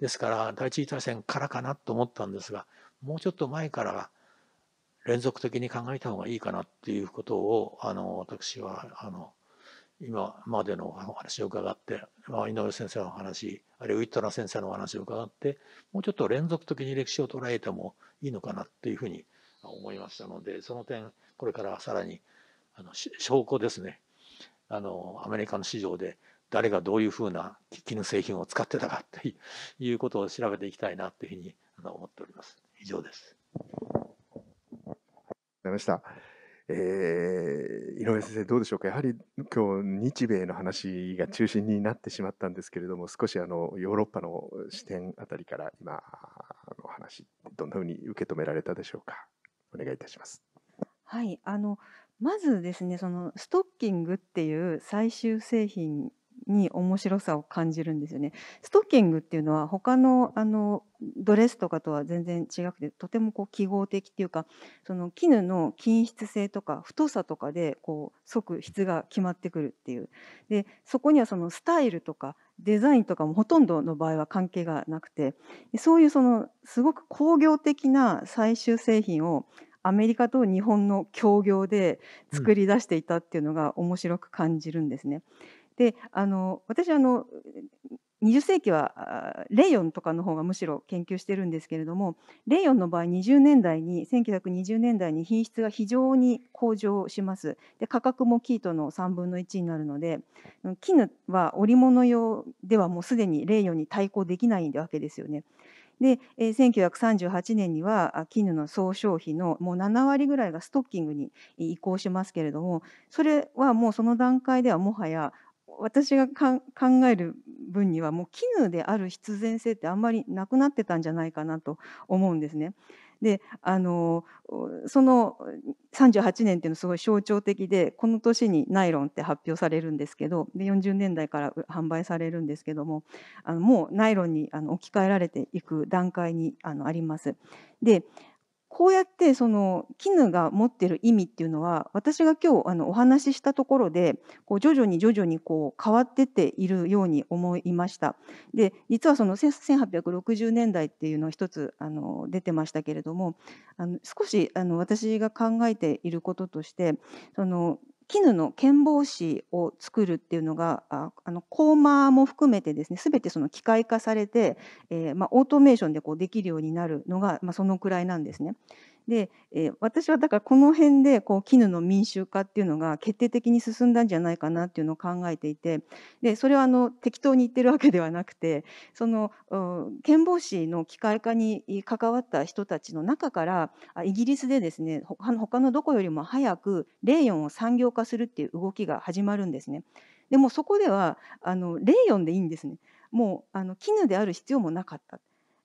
ですから第一次大戦からかなと思ったんですがもうちょっと前から連続的に考えた方がいいかなっていうことをあの私はあの今までのお話を伺って、まあ、井上先生の話あるいはウィットナー先生のお話を伺ってもうちょっと連続的に歴史を捉えてもいいのかなっていうふうに思いましたのでその点これからさらにあの証拠ですねあのアメリカの市場で誰がどういうふうな絹製品を使ってたかということを調べていきたいなというふうに思っております。以上です。ありました。えー、井上先生どうでしょうかやはり今日日米の話が中心になってしまったんですけれども少しあのヨーロッパの視点あたりから今の話どんなふうに受け止められたでしょうか。お願いいたします。はい、あのまずですねそのストッキングっていう最終製品に面白さを感じるんですよね。ストッキングっていうのは他のあのドレスとかとは全然違くてとてもこう記号的っていうかその絹の均質性とか太さとかでこう即質が決まってくるっていうでそこにはそのスタイルとかデザインとかもほとんどの場合は関係がなくてそういうそのすごく工業的な最終製品をアメリカと日本の協業で作り出していたっていうのが面白く感じるんですね。であの私あの20世紀はレイヨンとかの方がむしろ研究してるんですけれどもレイヨンの場合20年代に1920年代に品質が非常に向上しますで価格も生糸の3分の1になるので絹は織物用ではもうすでにレイヨンに対抗できないわけですよね。で、え1938年には絹の総消費のもう7割ぐらいがストッキングに移行しますけれどもそれはもうその段階ではもはや私が考える分にはもう絹である必然性ってあんまりなくなってたんじゃないかなと思うんですね。であのその38年っていうのすごい象徴的でこの年にナイロンって発表されるんですけどで40年代から販売されるんですけどもあのもうナイロンにあの置き換えられていく段階にあのあります。でこうやってその絹が持ってる意味っていうのは私が今日あのお話ししたところでこう徐々に徐々にこう変わってっているように思いました。で実はその1860年代っていうのは一つあの出てましたけれどもあの少しあの私が考えていることとしてその絹の剣帽子を作るっていうのがああのコーマーも含めてですね全てその機械化されて、えーまあ、オートメーションでこうできるようになるのが、まあ、そのくらいなんですね。で、えー、私はだからこの辺でこう絹の民衆化っていうのが決定的に進んだんじゃないかなっていうのを考えていてでそれはあの適当に言ってるわけではなくてその剣法師の機械化に関わった人たちの中からイギリスでですね他のどこよりも早くレーヨンを産業化するっていう動きが始まるんですね。でもそこではあのレーヨンでいいんですね。もうあの絹である必要もなかった。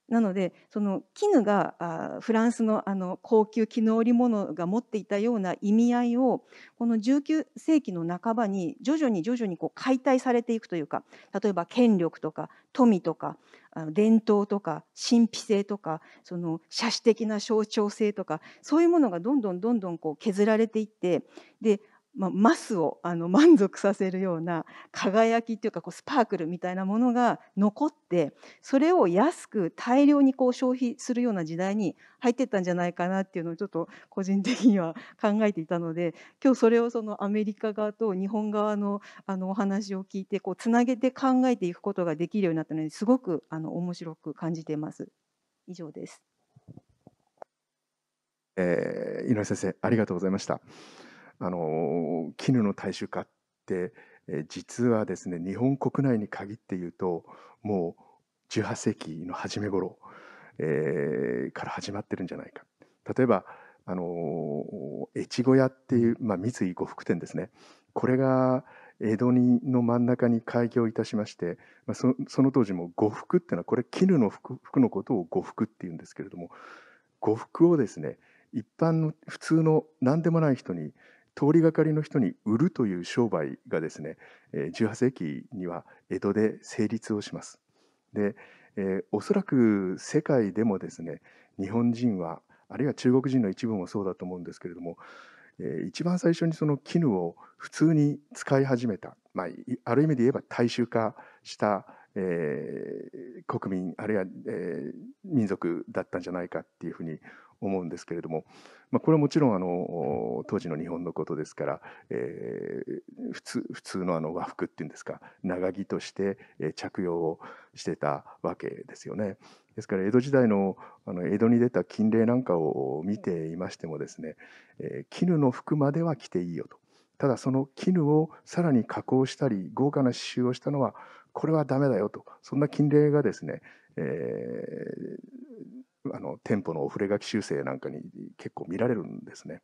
なのでその絹があフランスのあの高級絹織物が持っていたような意味合いをこの19世紀の半ばに徐々に徐々にこう解体されていくというか例えば権力とか富とかあの伝統とか神秘性とかその奢侈的な象徴性とかそういうものがどんどんどんどんこう削られていってでまあ、マスをあの満足させるような輝きというかこうスパークルみたいなものが残ってそれを安く大量にこう消費するような時代に入ってったんじゃないかなっていうのをちょっと個人的には考えていたので今日それをそのアメリカ側と日本側のあのお話を聞いてこうつなげて考えていくことができるようになったのですごくあの面白く感じています。以上です、えー、井上先生ありがとうございました。あの絹の大衆化って実はですね日本国内に限って言うともう18世紀の初め頃、えー、から始まってるんじゃないか例えばあの越後屋っていう、まあ、三井呉服店ですねこれが江戸にの真ん中に開業いたしまして、まあ、そその当時も呉服っていうのはこれ絹の服服のことを呉服っていうんですけれども呉服をですね一般の普通の何でもない人に通りがかりの人に売るという商売がですね18世紀には江戸で成立をします。で、えー、おそらく世界でもですね日本人はあるいは中国人の一部もそうだと思うんですけれども、えー、一番最初にその絹を普通に使い始めた、まあ、ある意味で言えば大衆化したえー、国民あるいは、えー、民族だったんじゃないかっていうふうに思うんですけれども、まあ、これはもちろんあの当時の日本のことですから、えー、普通普通のあの和服っていうんですか長着として着用をしてたわけですよね。ですから江戸時代のあの江戸に出た金礼なんかを見ていましてもですね、えー、絹の服までは着ていいよと。ただその絹をさらに加工したり豪華な刺繍をしたのはこれはダメだよとそんな禁令がですね、えー、あの店舗の触れ書き修正なんかに結構見られるんですね。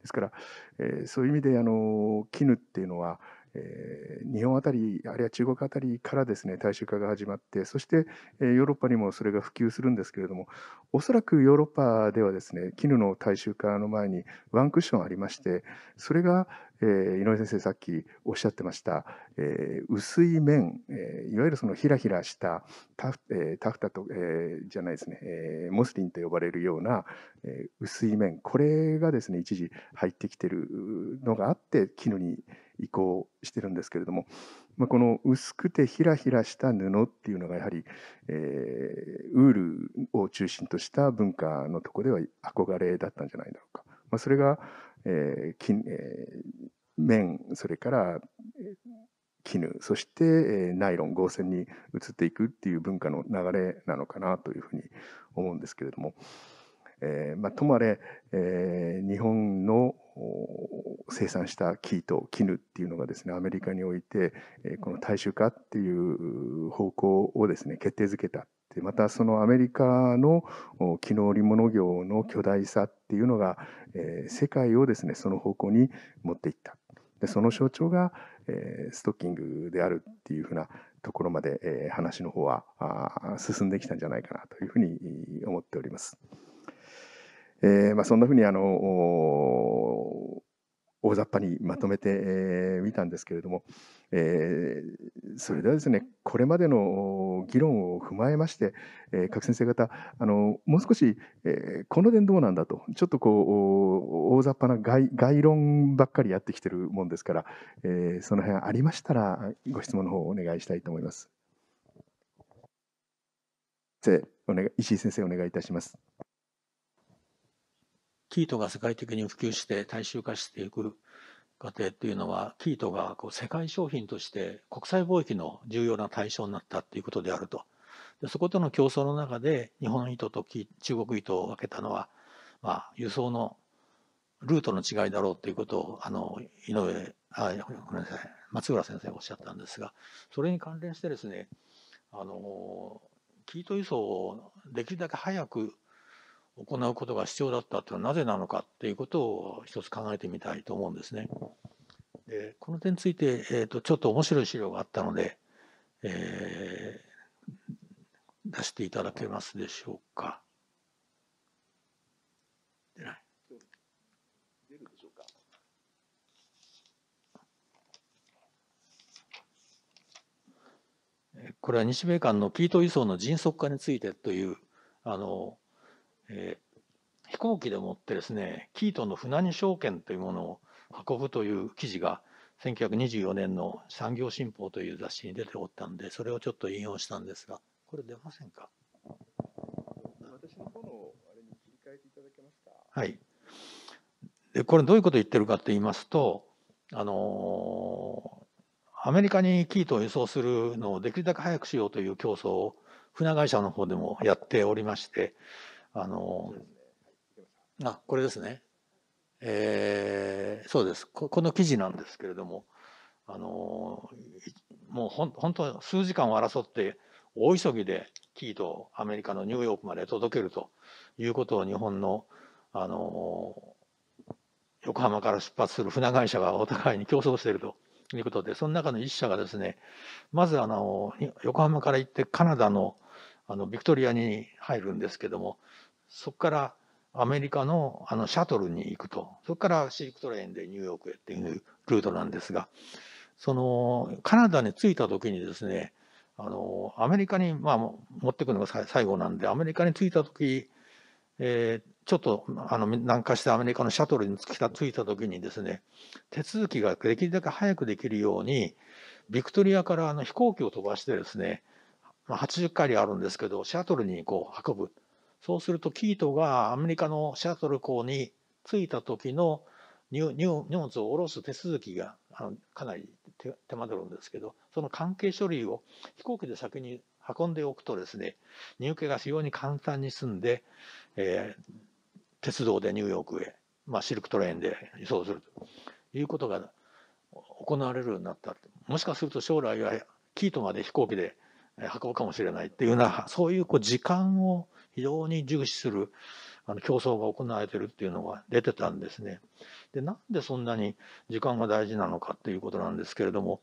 ですから、えー、そういう意味であの絹っていうのは、えー、日本あたり、あるいは中国あたりからですね大衆化が始まって、そして、えー、ヨーロッパにもそれが普及するんですけれども、おそらくヨーロッパではですね絹の大衆化の前にワンクッションありまして、それが、えー、井上先生、さっきおっしゃってました、えー、薄い面、えー、いわゆるそのひらひらしたタフ,、えー、タフタと、えー、じゃないですね、えー、モスリンと呼ばれるような、えー、薄い面、これがですね一時入ってきてるのがあって、絹に。移行してるんですけれども、まあ、この薄くてひらひらした布っていうのがやはり、えー、ウールを中心とした文化のとこでは憧れだったんじゃないだろうか、まあ、それが、えーきえー、綿それから絹そして、えー、ナイロン合成に移っていくっていう文化の流れなのかなというふうに思うんですけれども。えーまあ、ともあれ、えー、日本の生産した木と絹っていうのがですねアメリカにおいてこの大衆化っていう方向をですね決定づけたでまたそのアメリカの絹織物業の巨大さっていうのが世界をですねその方向に持っていったでその象徴がストッキングであるっていうふうなところまで話の方は進んできたんじゃないかなというふうに思っております。えーまあ、そんなふうにあの大雑把にまとめてみ、えー、たんですけれども、えー、それではですねこれまでの議論を踏まえまして、えー、各先生方あのもう少し、えー、この点どうなんだとちょっとこう大雑把な概概論ばっかりやってきてるもんですから、えー、その辺ありましたらご質問の方をお願いしたいと思います。お願い石井先生お願いいたします。キートが世界的に普及して大衆化していく過程っていうのはキートがこう世界商品として国際貿易の重要な対象になったっていうことであるとでそことの競争の中で日本糸と中国糸を分けたのは、まあ、輸送のルートの違いだろうということをあの井上あごめんなさい松浦先生がおっしゃったんですがそれに関連してですねあのキート輸送をできるだけ早く行うことが必要だったというのはなぜなのかっていうことを一つ考えてみたいと思うんですね。でこの点について、えーと、ちょっと面白い資料があったので、えー、出していただけますでしょうか。出これは日米間の P ト輸送の迅速化についてというあのえー、飛行機でもってですねキートンの船荷証券というものを運ぶという記事が1924年の「産業新報」という雑誌に出ておったんでそれをちょっと引用したんですがこれ出ませんか私の方のあれに切り替えていただけますかはいでこれどういうことを言ってるかと言いますとあのー、アメリカに生糸を輸送するのをできるだけ早くしようという競争を船会社の方でもやっておりましてあのあこれですね、えー、そうですこの記事なんですけれどもあのもうほん本当数時間を争って大急ぎでキーとアメリカのニューヨークまで届けるということを日本のあの横浜から出発する船会社がお互いに競争しているということでその中の1社がですねまずあの横浜から行ってカナダのあのビクトリアに入るんですけどもそこからアメリカのあのシャトルに行くと、そこからシルクトレインでニューヨークへっていうルートなんですが、そのカナダに着いた時にですね、あのアメリカに、まあ、持ってくのが最後なんで、アメリカに着いた時、えー、ちょっとあの南下してアメリカのシャトルに着いた着いた時にですね、手続きができるだけ早くできるように、ビクトリアからあの飛行機を飛ばしてですね、80回りあるんですけど、シャトルにこう運ぶ。そうするとキートがアメリカのシャトル港に着いた時の荷物を下ろす手続きがあのかなり手間取るんですけどその関係書類を飛行機で先に運んでおくとですね入居が非常に簡単に済んで、えー、鉄道でニューヨークへ、まあ、シルクトレインで輸送するということが行われるようになったもしかすると将来はキートまで飛行機で運ぶかもしれないっていうようなそういうこう時間を非常に重視するあの競争が行われてるっていうのが出てたんですね。でなんでそんなに時間が大事なのかっていうことなんですけれども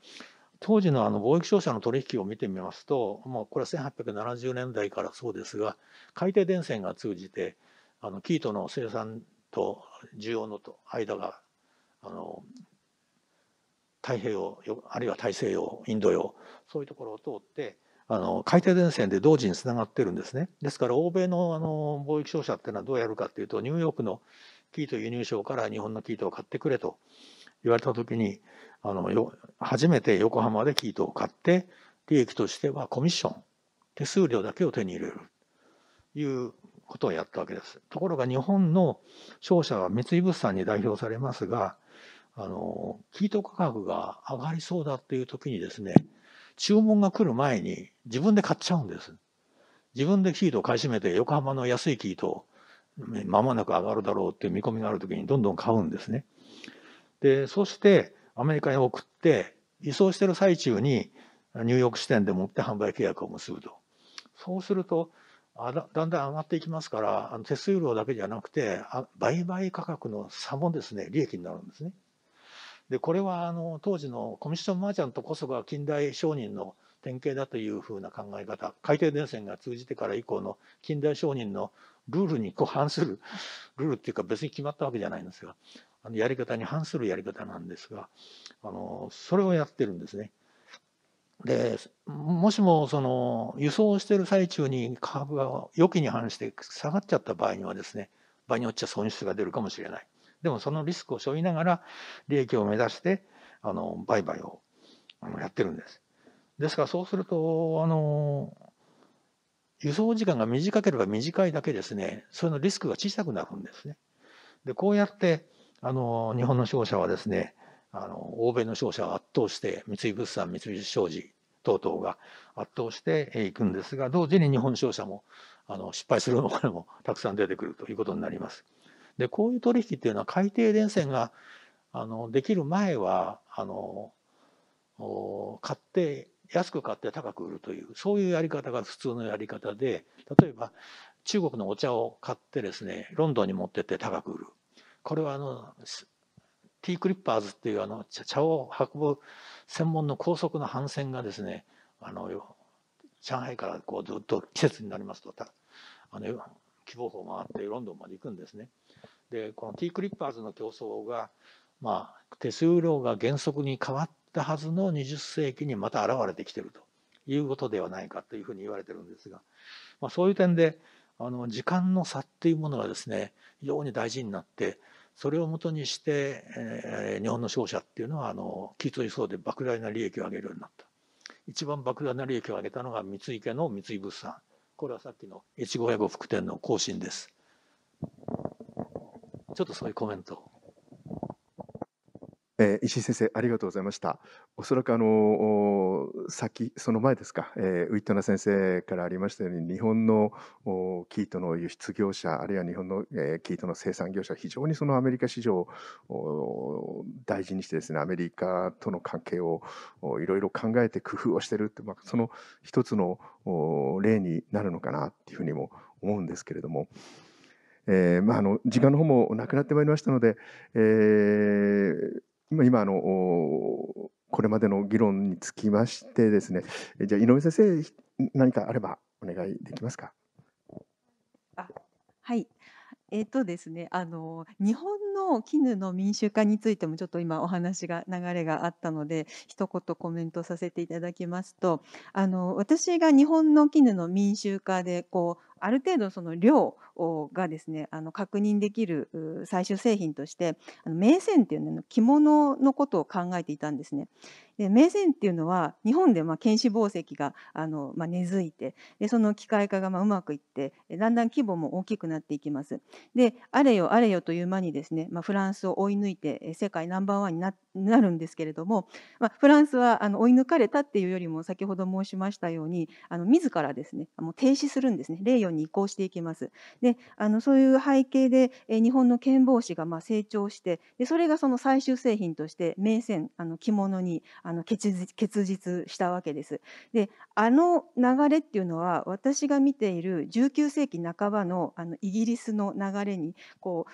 当時のあの貿易商社の取引を見てみますと、まあ、これは1870年代からそうですが海底電線が通じてあの生糸の生産と需要の間があの太平洋あるいは大西洋インド洋そういうところを通ってあの海底電線で同時につながってるんですね。ですから欧米のあの貿易商社っていうのはどうやるかっていうとニューヨークの生糸輸入商から日本の生糸を買ってくれと言われた時にあのよ初めて横浜で生糸を買って利益としてはコミッション手数料だけを手に入れるということをやったわけです。ところが日本の商社は三井物産に代表されますがあの生糸価格が上がりそうだっていう時にですね注文が来る前に自分で買っちゃうんです。自分で生糸を買い占めて横浜の安いートを間もなく上がるだろうっていう見込みがある時にどんどん買うんですね。で、そしてアメリカに送って移送してる最中にニューヨーク支店でもって販売契約を結ぶと。そうするとあだだんだん上がっていきますからあの手数料だけじゃなくてあ売買価格の差もですね利益になるんですね。でこれはあの当時のコミッションマーチャントこそが近代商人の典型だというふうな考え方海底電線が通じてから以降の近代商人のルールに反する ルールっていうか別に決まったわけじゃないんですがあのやり方に反するやり方なんですがあのそれをやってるんですね。でもしもその輸送してる最中に株が予期に反して下がっちゃった場合にはですね場合によっちゃ損失が出るかもしれない。でもそのリスクを背負いながら利益を目指してあの売買をあのやってるんです。ですからそうするとあの輸送時間が短ければ短いだけですねそのリスクが小さくなるんですね。でこうやってあの日本の商社はですねあの欧米の商社を圧倒して三井物産三菱商事等々が圧倒していくんですが同時に日本商社もあの失敗するものもたくさん出てくるということになります。でこういう取引っていうのは海底電線があのできる前はあの買って安く買って高く売るというそういうやり方が普通のやり方で例えば中国のお茶を買ってですねロンドンに持ってって高く売るこれはあのティークリッパーズっていうあの茶を運ぶ専門の高速の帆船がですねあの上海からこうずっと季節になりますとあの希望法回ってロンドンまで行くんですね。でこの T クリッパーズの競争が、まあ、手数料が原則に変わったはずの20世紀にまた現れてきてるということではないかというふうに言われてるんですが、まあ、そういう点であの時間の差っていうものがですね非常に大事になってそれをもとにして、えー、日本の商社っていうのはあの既通輸送で莫大な利益を上げるようになった一番莫大な利益を上げたのが三井家の三井物産これはさっきの越後屋呉服店の更新です。ちょっとそういうコメントえー、石井先生ありがとうございました。おそらくあの先その前ですか、えー、ウィットナ先生からありましたように日本の生糸の輸出業者あるいは日本の生糸、の生産業者非常にそのアメリカ市場を大事にしてですねアメリカとの関係をいろいろ考えて工夫をしてるって、まあ、その一つの例になるのかなっていうふうにも思うんですけれども。えー、まあ、あの時間の方もなくなってまいりましたので、えー、今今あのこれまでの議論につきましてですねじゃ井上先生何かあればお願いできますか。あはいえーとですね、あの日本本の絹の民主化についてもちょっと今お話が流れがあったので一言コメントさせていただきますとあの私が日本の絹の民主化でこうある程度その量がですねあの確認できる最終製品としてあの銘線っていうの着物のことを考えていたんですね。で銘線っていうのは日本でまあ剣士紡績があの、まあ、根付いてでその機械化がまあうまくいってだんだん規模も大きくなっていきます。であれよあれよという間にですねね、まあ、フランスを追い抜いて世界ナンバーワンになるんですけれども、まあ、フランスはあの追い抜かれたっていうよりも先ほど申しましたようにあの自らですねもう停止するんですね令与に移行していきます。であのそういう背景で日本の剣法子がまあ成長してでそれがその最終製品として銘仙あの着物にあの結実したわけです。であの流れっていうのは私が見ている19世紀半ばのあのイギリスの流れにこう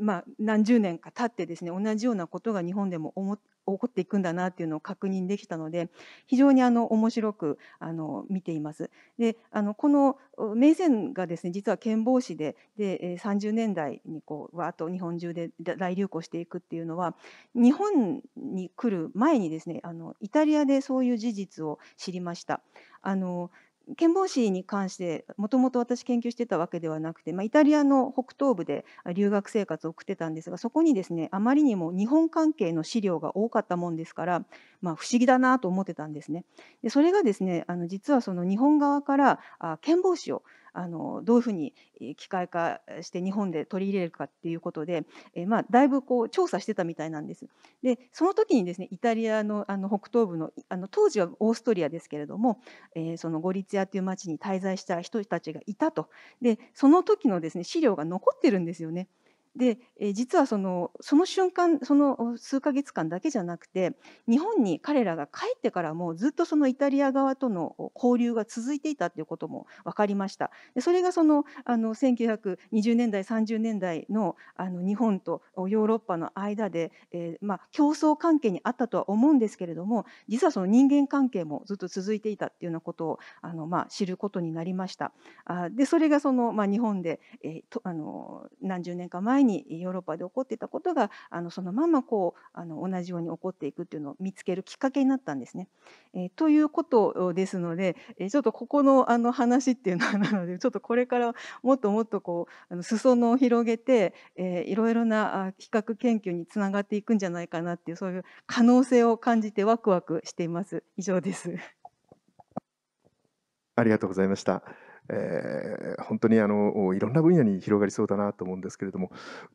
まあ、何十年か経ってですね同じようなことが日本でも起こっていくんだなっていうのを確認できたので非常にあの面白くあの見ています。であのこの名線がですね実は健忘士でで30年代にこうわっと日本中で大流行していくっていうのは日本に来る前にですねあのイタリアでそういう事実を知りました。あの健忘誌に関してもともと私研究してたわけではなくて、まあ、イタリアの北東部で留学生活を送ってたんですがそこにですねあまりにも日本関係の資料が多かったもんですから、まあ、不思議だなと思ってたんですね。でそれがですねあの実はその日本側からあ健忘史をあのどういうふうに機械化して日本で取り入れるかっていうことで、えまあ、だいぶこう調査してたみたいなんです。でその時にですねイタリアのあの北東部のあの当時はオーストリアですけれども、えそのゴリツィアっていう町に滞在した人たちがいたとでその時のですね資料が残ってるんですよね。で、え実はそのその瞬間その数ヶ月間だけじゃなくて日本に彼らが帰ってからもずっとそのイタリア側との交流が続いていたということも分かりましたでそれがそのあの1920年代30年代のあの日本とヨーロッパの間で、えー、まあ、競争関係にあったとは思うんですけれども実はその人間関係もずっと続いていたっていうようなことをあの、まあ、知ることになりましたあでそれがその、まあ、日本で、えー、とあの何十年か前前にヨーロッパで起こっていたことがあのそのままこうあの同じように起こっていくっていうのを見つけるきっかけになったんですね。えー、ということですので、えー、ちょっとここのあの話っていうのは なのでちょっとこれからもっともっとこうあの裾野を広げて、えー、いろいろな比較研究につながっていくんじゃないかなっていうそういう可能性を感じてワクワクしています。以上です。ありがとうございました。えー、本当にあのいろんな分野に広がりそうだなと思うんですけれども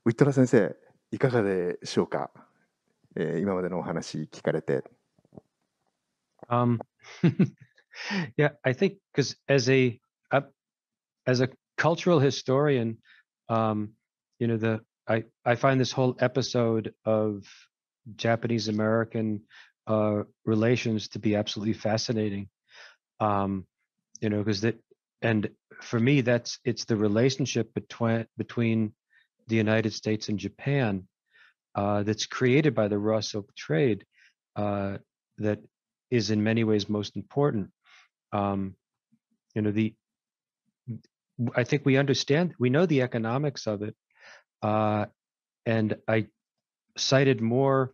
ウィットラ先生いかがでしょうか、えー、今までのお話聞かれて。Um, yeah, I think because as a as a cultural historian, um, you know the I I find this whole episode of Japanese American uh, relations to be absolutely fascinating. Um, you know, because that and for me that's it's the relationship between between the united states and japan uh, that's created by the raw silk trade uh, that is in many ways most important um, you know the i think we understand we know the economics of it uh, and i cited more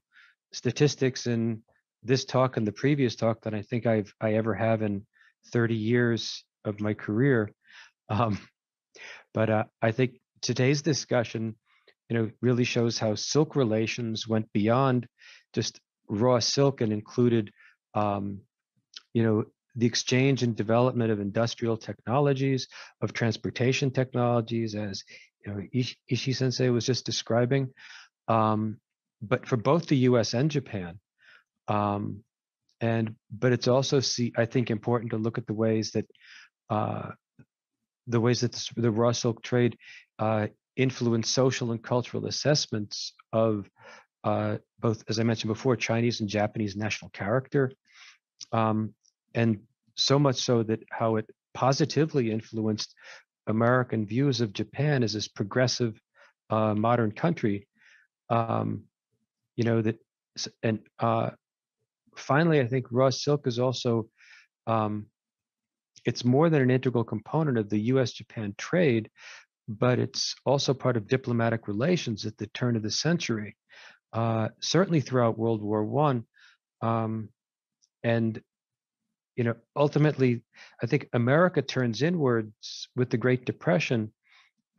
statistics in this talk and the previous talk than i think i've i ever have in 30 years of my career. Um, but uh, I think today's discussion, you know, really shows how silk relations went beyond just raw silk and included, um, you know, the exchange and development of industrial technologies, of transportation technologies, as you know, Ishi, Sensei was just describing. Um, but for both the U.S. and Japan, um, and but it's also see I think important to look at the ways that uh, the ways that the, raw silk trade uh, influenced social and cultural assessments of uh, both, as I mentioned before, Chinese and Japanese national character, um, and so much so that how it positively influenced American views of Japan as this progressive uh, modern country. Um, you know that, and uh, finally, I think raw silk is also um, it's more than an integral component of the US Japan trade, but it's also part of diplomatic relations at the turn of the century, uh, certainly throughout World War I, um, and you know ultimately, I think America turns inwards with the Great Depression,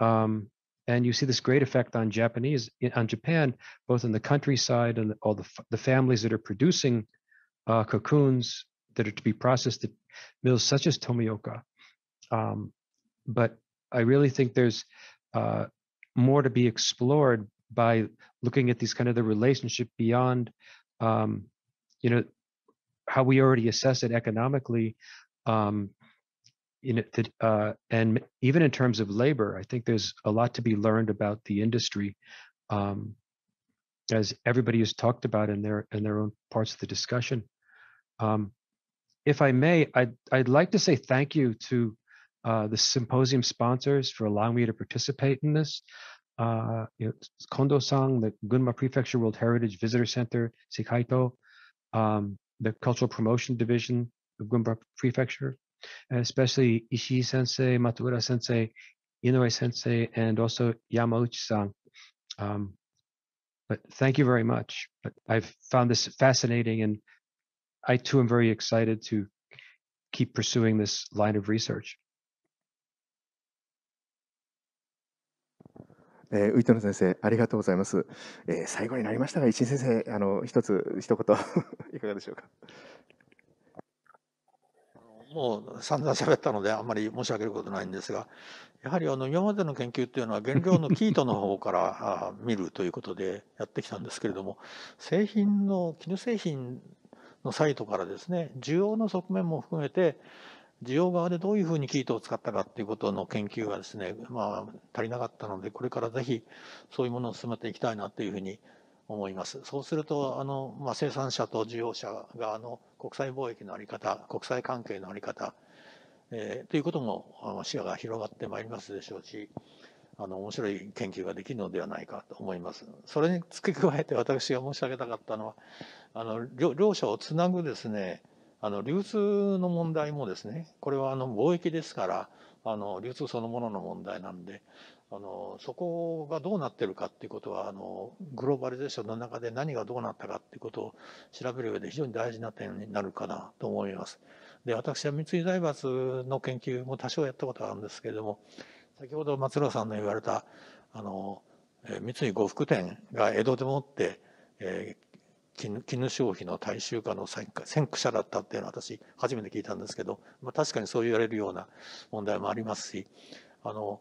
um, and you see this great effect on Japanese eh, on Japan, both in the countryside and all the the families that are producing uh, cocoons that are to be processed at mills such as Tomioka. Um, but I really think there's uh, more to be explored by looking at these kind of the relationship beyond, um, you know, how we already assess it economically, um, you know, uh, and even in terms of labor, I think there's a lot to be learned about the industry, um, as everybody has talked about in their in their own parts of the discussion. Um, if I may, I'd, I'd like to say thank you to uh, the symposium sponsors for allowing me to participate in this. Uh, you know, Kondo-sang, the Gunma Prefecture World Heritage Visitor Center, Sikaito, um, the Cultural Promotion Division of Gunma Prefecture, and especially Ishii Sensei, Matura Sensei, Inoue Sensei, and also Yamauchi-san. Um, but thank you very much. But I've found this fascinating and I too am very excited to keep pursuing this line of research. えー、ウィトナ先生、ありがとうございます。えー、最後になりましたが、一先生、あの一つ、一言 いかがでしょうか。もう散々喋ったので、あんまり申し上げることないんですが、やはりあの今までの研究というのは、原料のキートの方から見るということでやってきたんですけれども、製品の絹製品のサイトからですね、需要の側面も含めて、需要側でどういうふうにキートを使ったかっていうことの研究がですね、まあ、足りなかったので、これからぜひそういうものを進めていきたいなというふうに思います。そうすると、あのまあ、生産者と需要者側の国際貿易のあり方、国際関係のあり方、えー、ということも視野が広がってまいりますでしょうし、あの面白い研究ができるのではないかと思います。それに付け加えて私が申し上げたかったのは、あの両者をつなぐですねあの流通の問題もですねこれはあの貿易ですからあの流通そのものの問題なんであのそこがどうなってるかっていうことはあのグローバリゼーションの中で何がどうなったかっていうことを調べる上で非常に大事な点になるかなと思います。で私は三井財閥の研究も多少やったことあるんですけれども先ほど松浦さんの言われたあの三井呉服店が江戸でもって、えー、絹消費の大衆化の先駆者だったっていうのは私初めて聞いたんですけど、まあ、確かにそう言われるような問題もありますしあの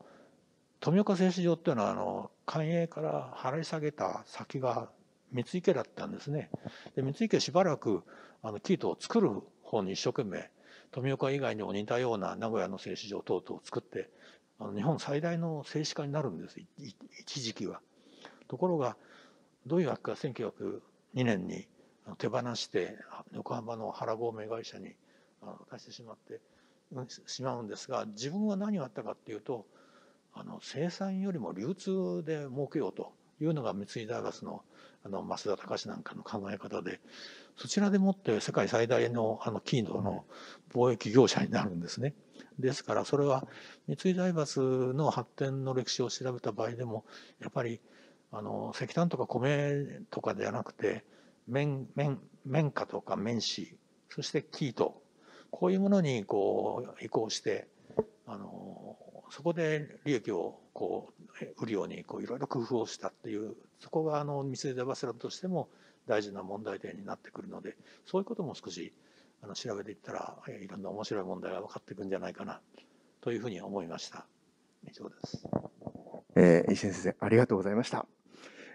富岡製糸場っていうのはあの官営から払い下げた先が三井家だったんですね。で三井家しばらくあの生糸を作る方に一生懸命富岡以外にも似たような名古屋の製糸場等々を作ってあの日本最大の製糸家になるんです一時期は。ところがどういうわけか2年に手放して横浜の原合名会社に貸してしまってしまうんですが自分は何をやったかっていうとあの生産よりも流通で儲けようというのが三井ダーガスのあの増田隆なんかの考え方でそちらでもって世界最大のあの金土の貿易業者になるんですね。ですからそれは三井財閥の発展の歴史を調べた場合でもやっぱりあの石炭とか米とかではなくて綿綿綿花とか綿糸そして生糸こういうものにこう移行してあのそこで利益をこう売るようにいろいろ工夫をしたっていうそこがあの三井出柱としても大事な問題点になってくるのでそういうことも少しあの調べていったらいろんな面白い問題が分かっていくんじゃないかなというふうに思いました。以上です。えー、石先生ありがとうございました。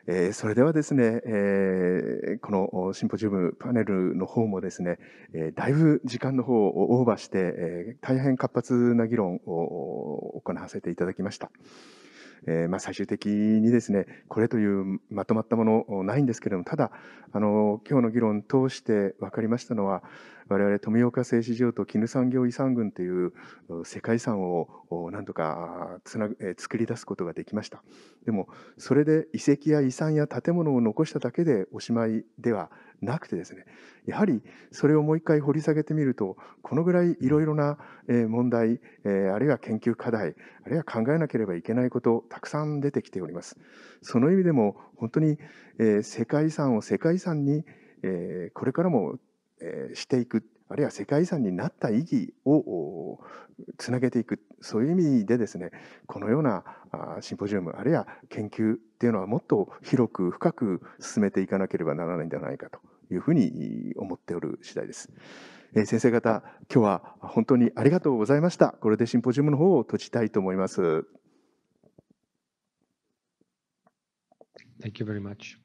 えー、それではですね、えー、このシンポジウムパネルの方もですね、えー、だいぶ時間の方をオーバーして、えー、大変活発な議論を行わせていただきました。えー、まあ、最終的にですねこれというまとまったものないんですけれどもただあの今日の議論を通して分かりましたのは我々富岡製糸場と絹産業遺産群という世界遺産をなんとかつな作り出すことができましたでもそれで遺跡や遺産や建物を残しただけでおしまいではなくてですねやはりそれをもう一回掘り下げてみるとこのぐらいいろいろな問題あるいは研究課題あるいは考えなければいけないことたくさん出てきておりますその意味でも本当に世界遺産を世界遺産にこれからもしていくあるいは世界遺産になった意義をつなげていくそういう意味でですねこのようなシンポジウムあるいは研究っていうのはもっと広く深く進めていかなければならないんじゃないかというふうに思っておる次第です。え先生方、今日は本当にありがとうございました。これでシンポジウムの方を閉じたいと思います。Thank you very much.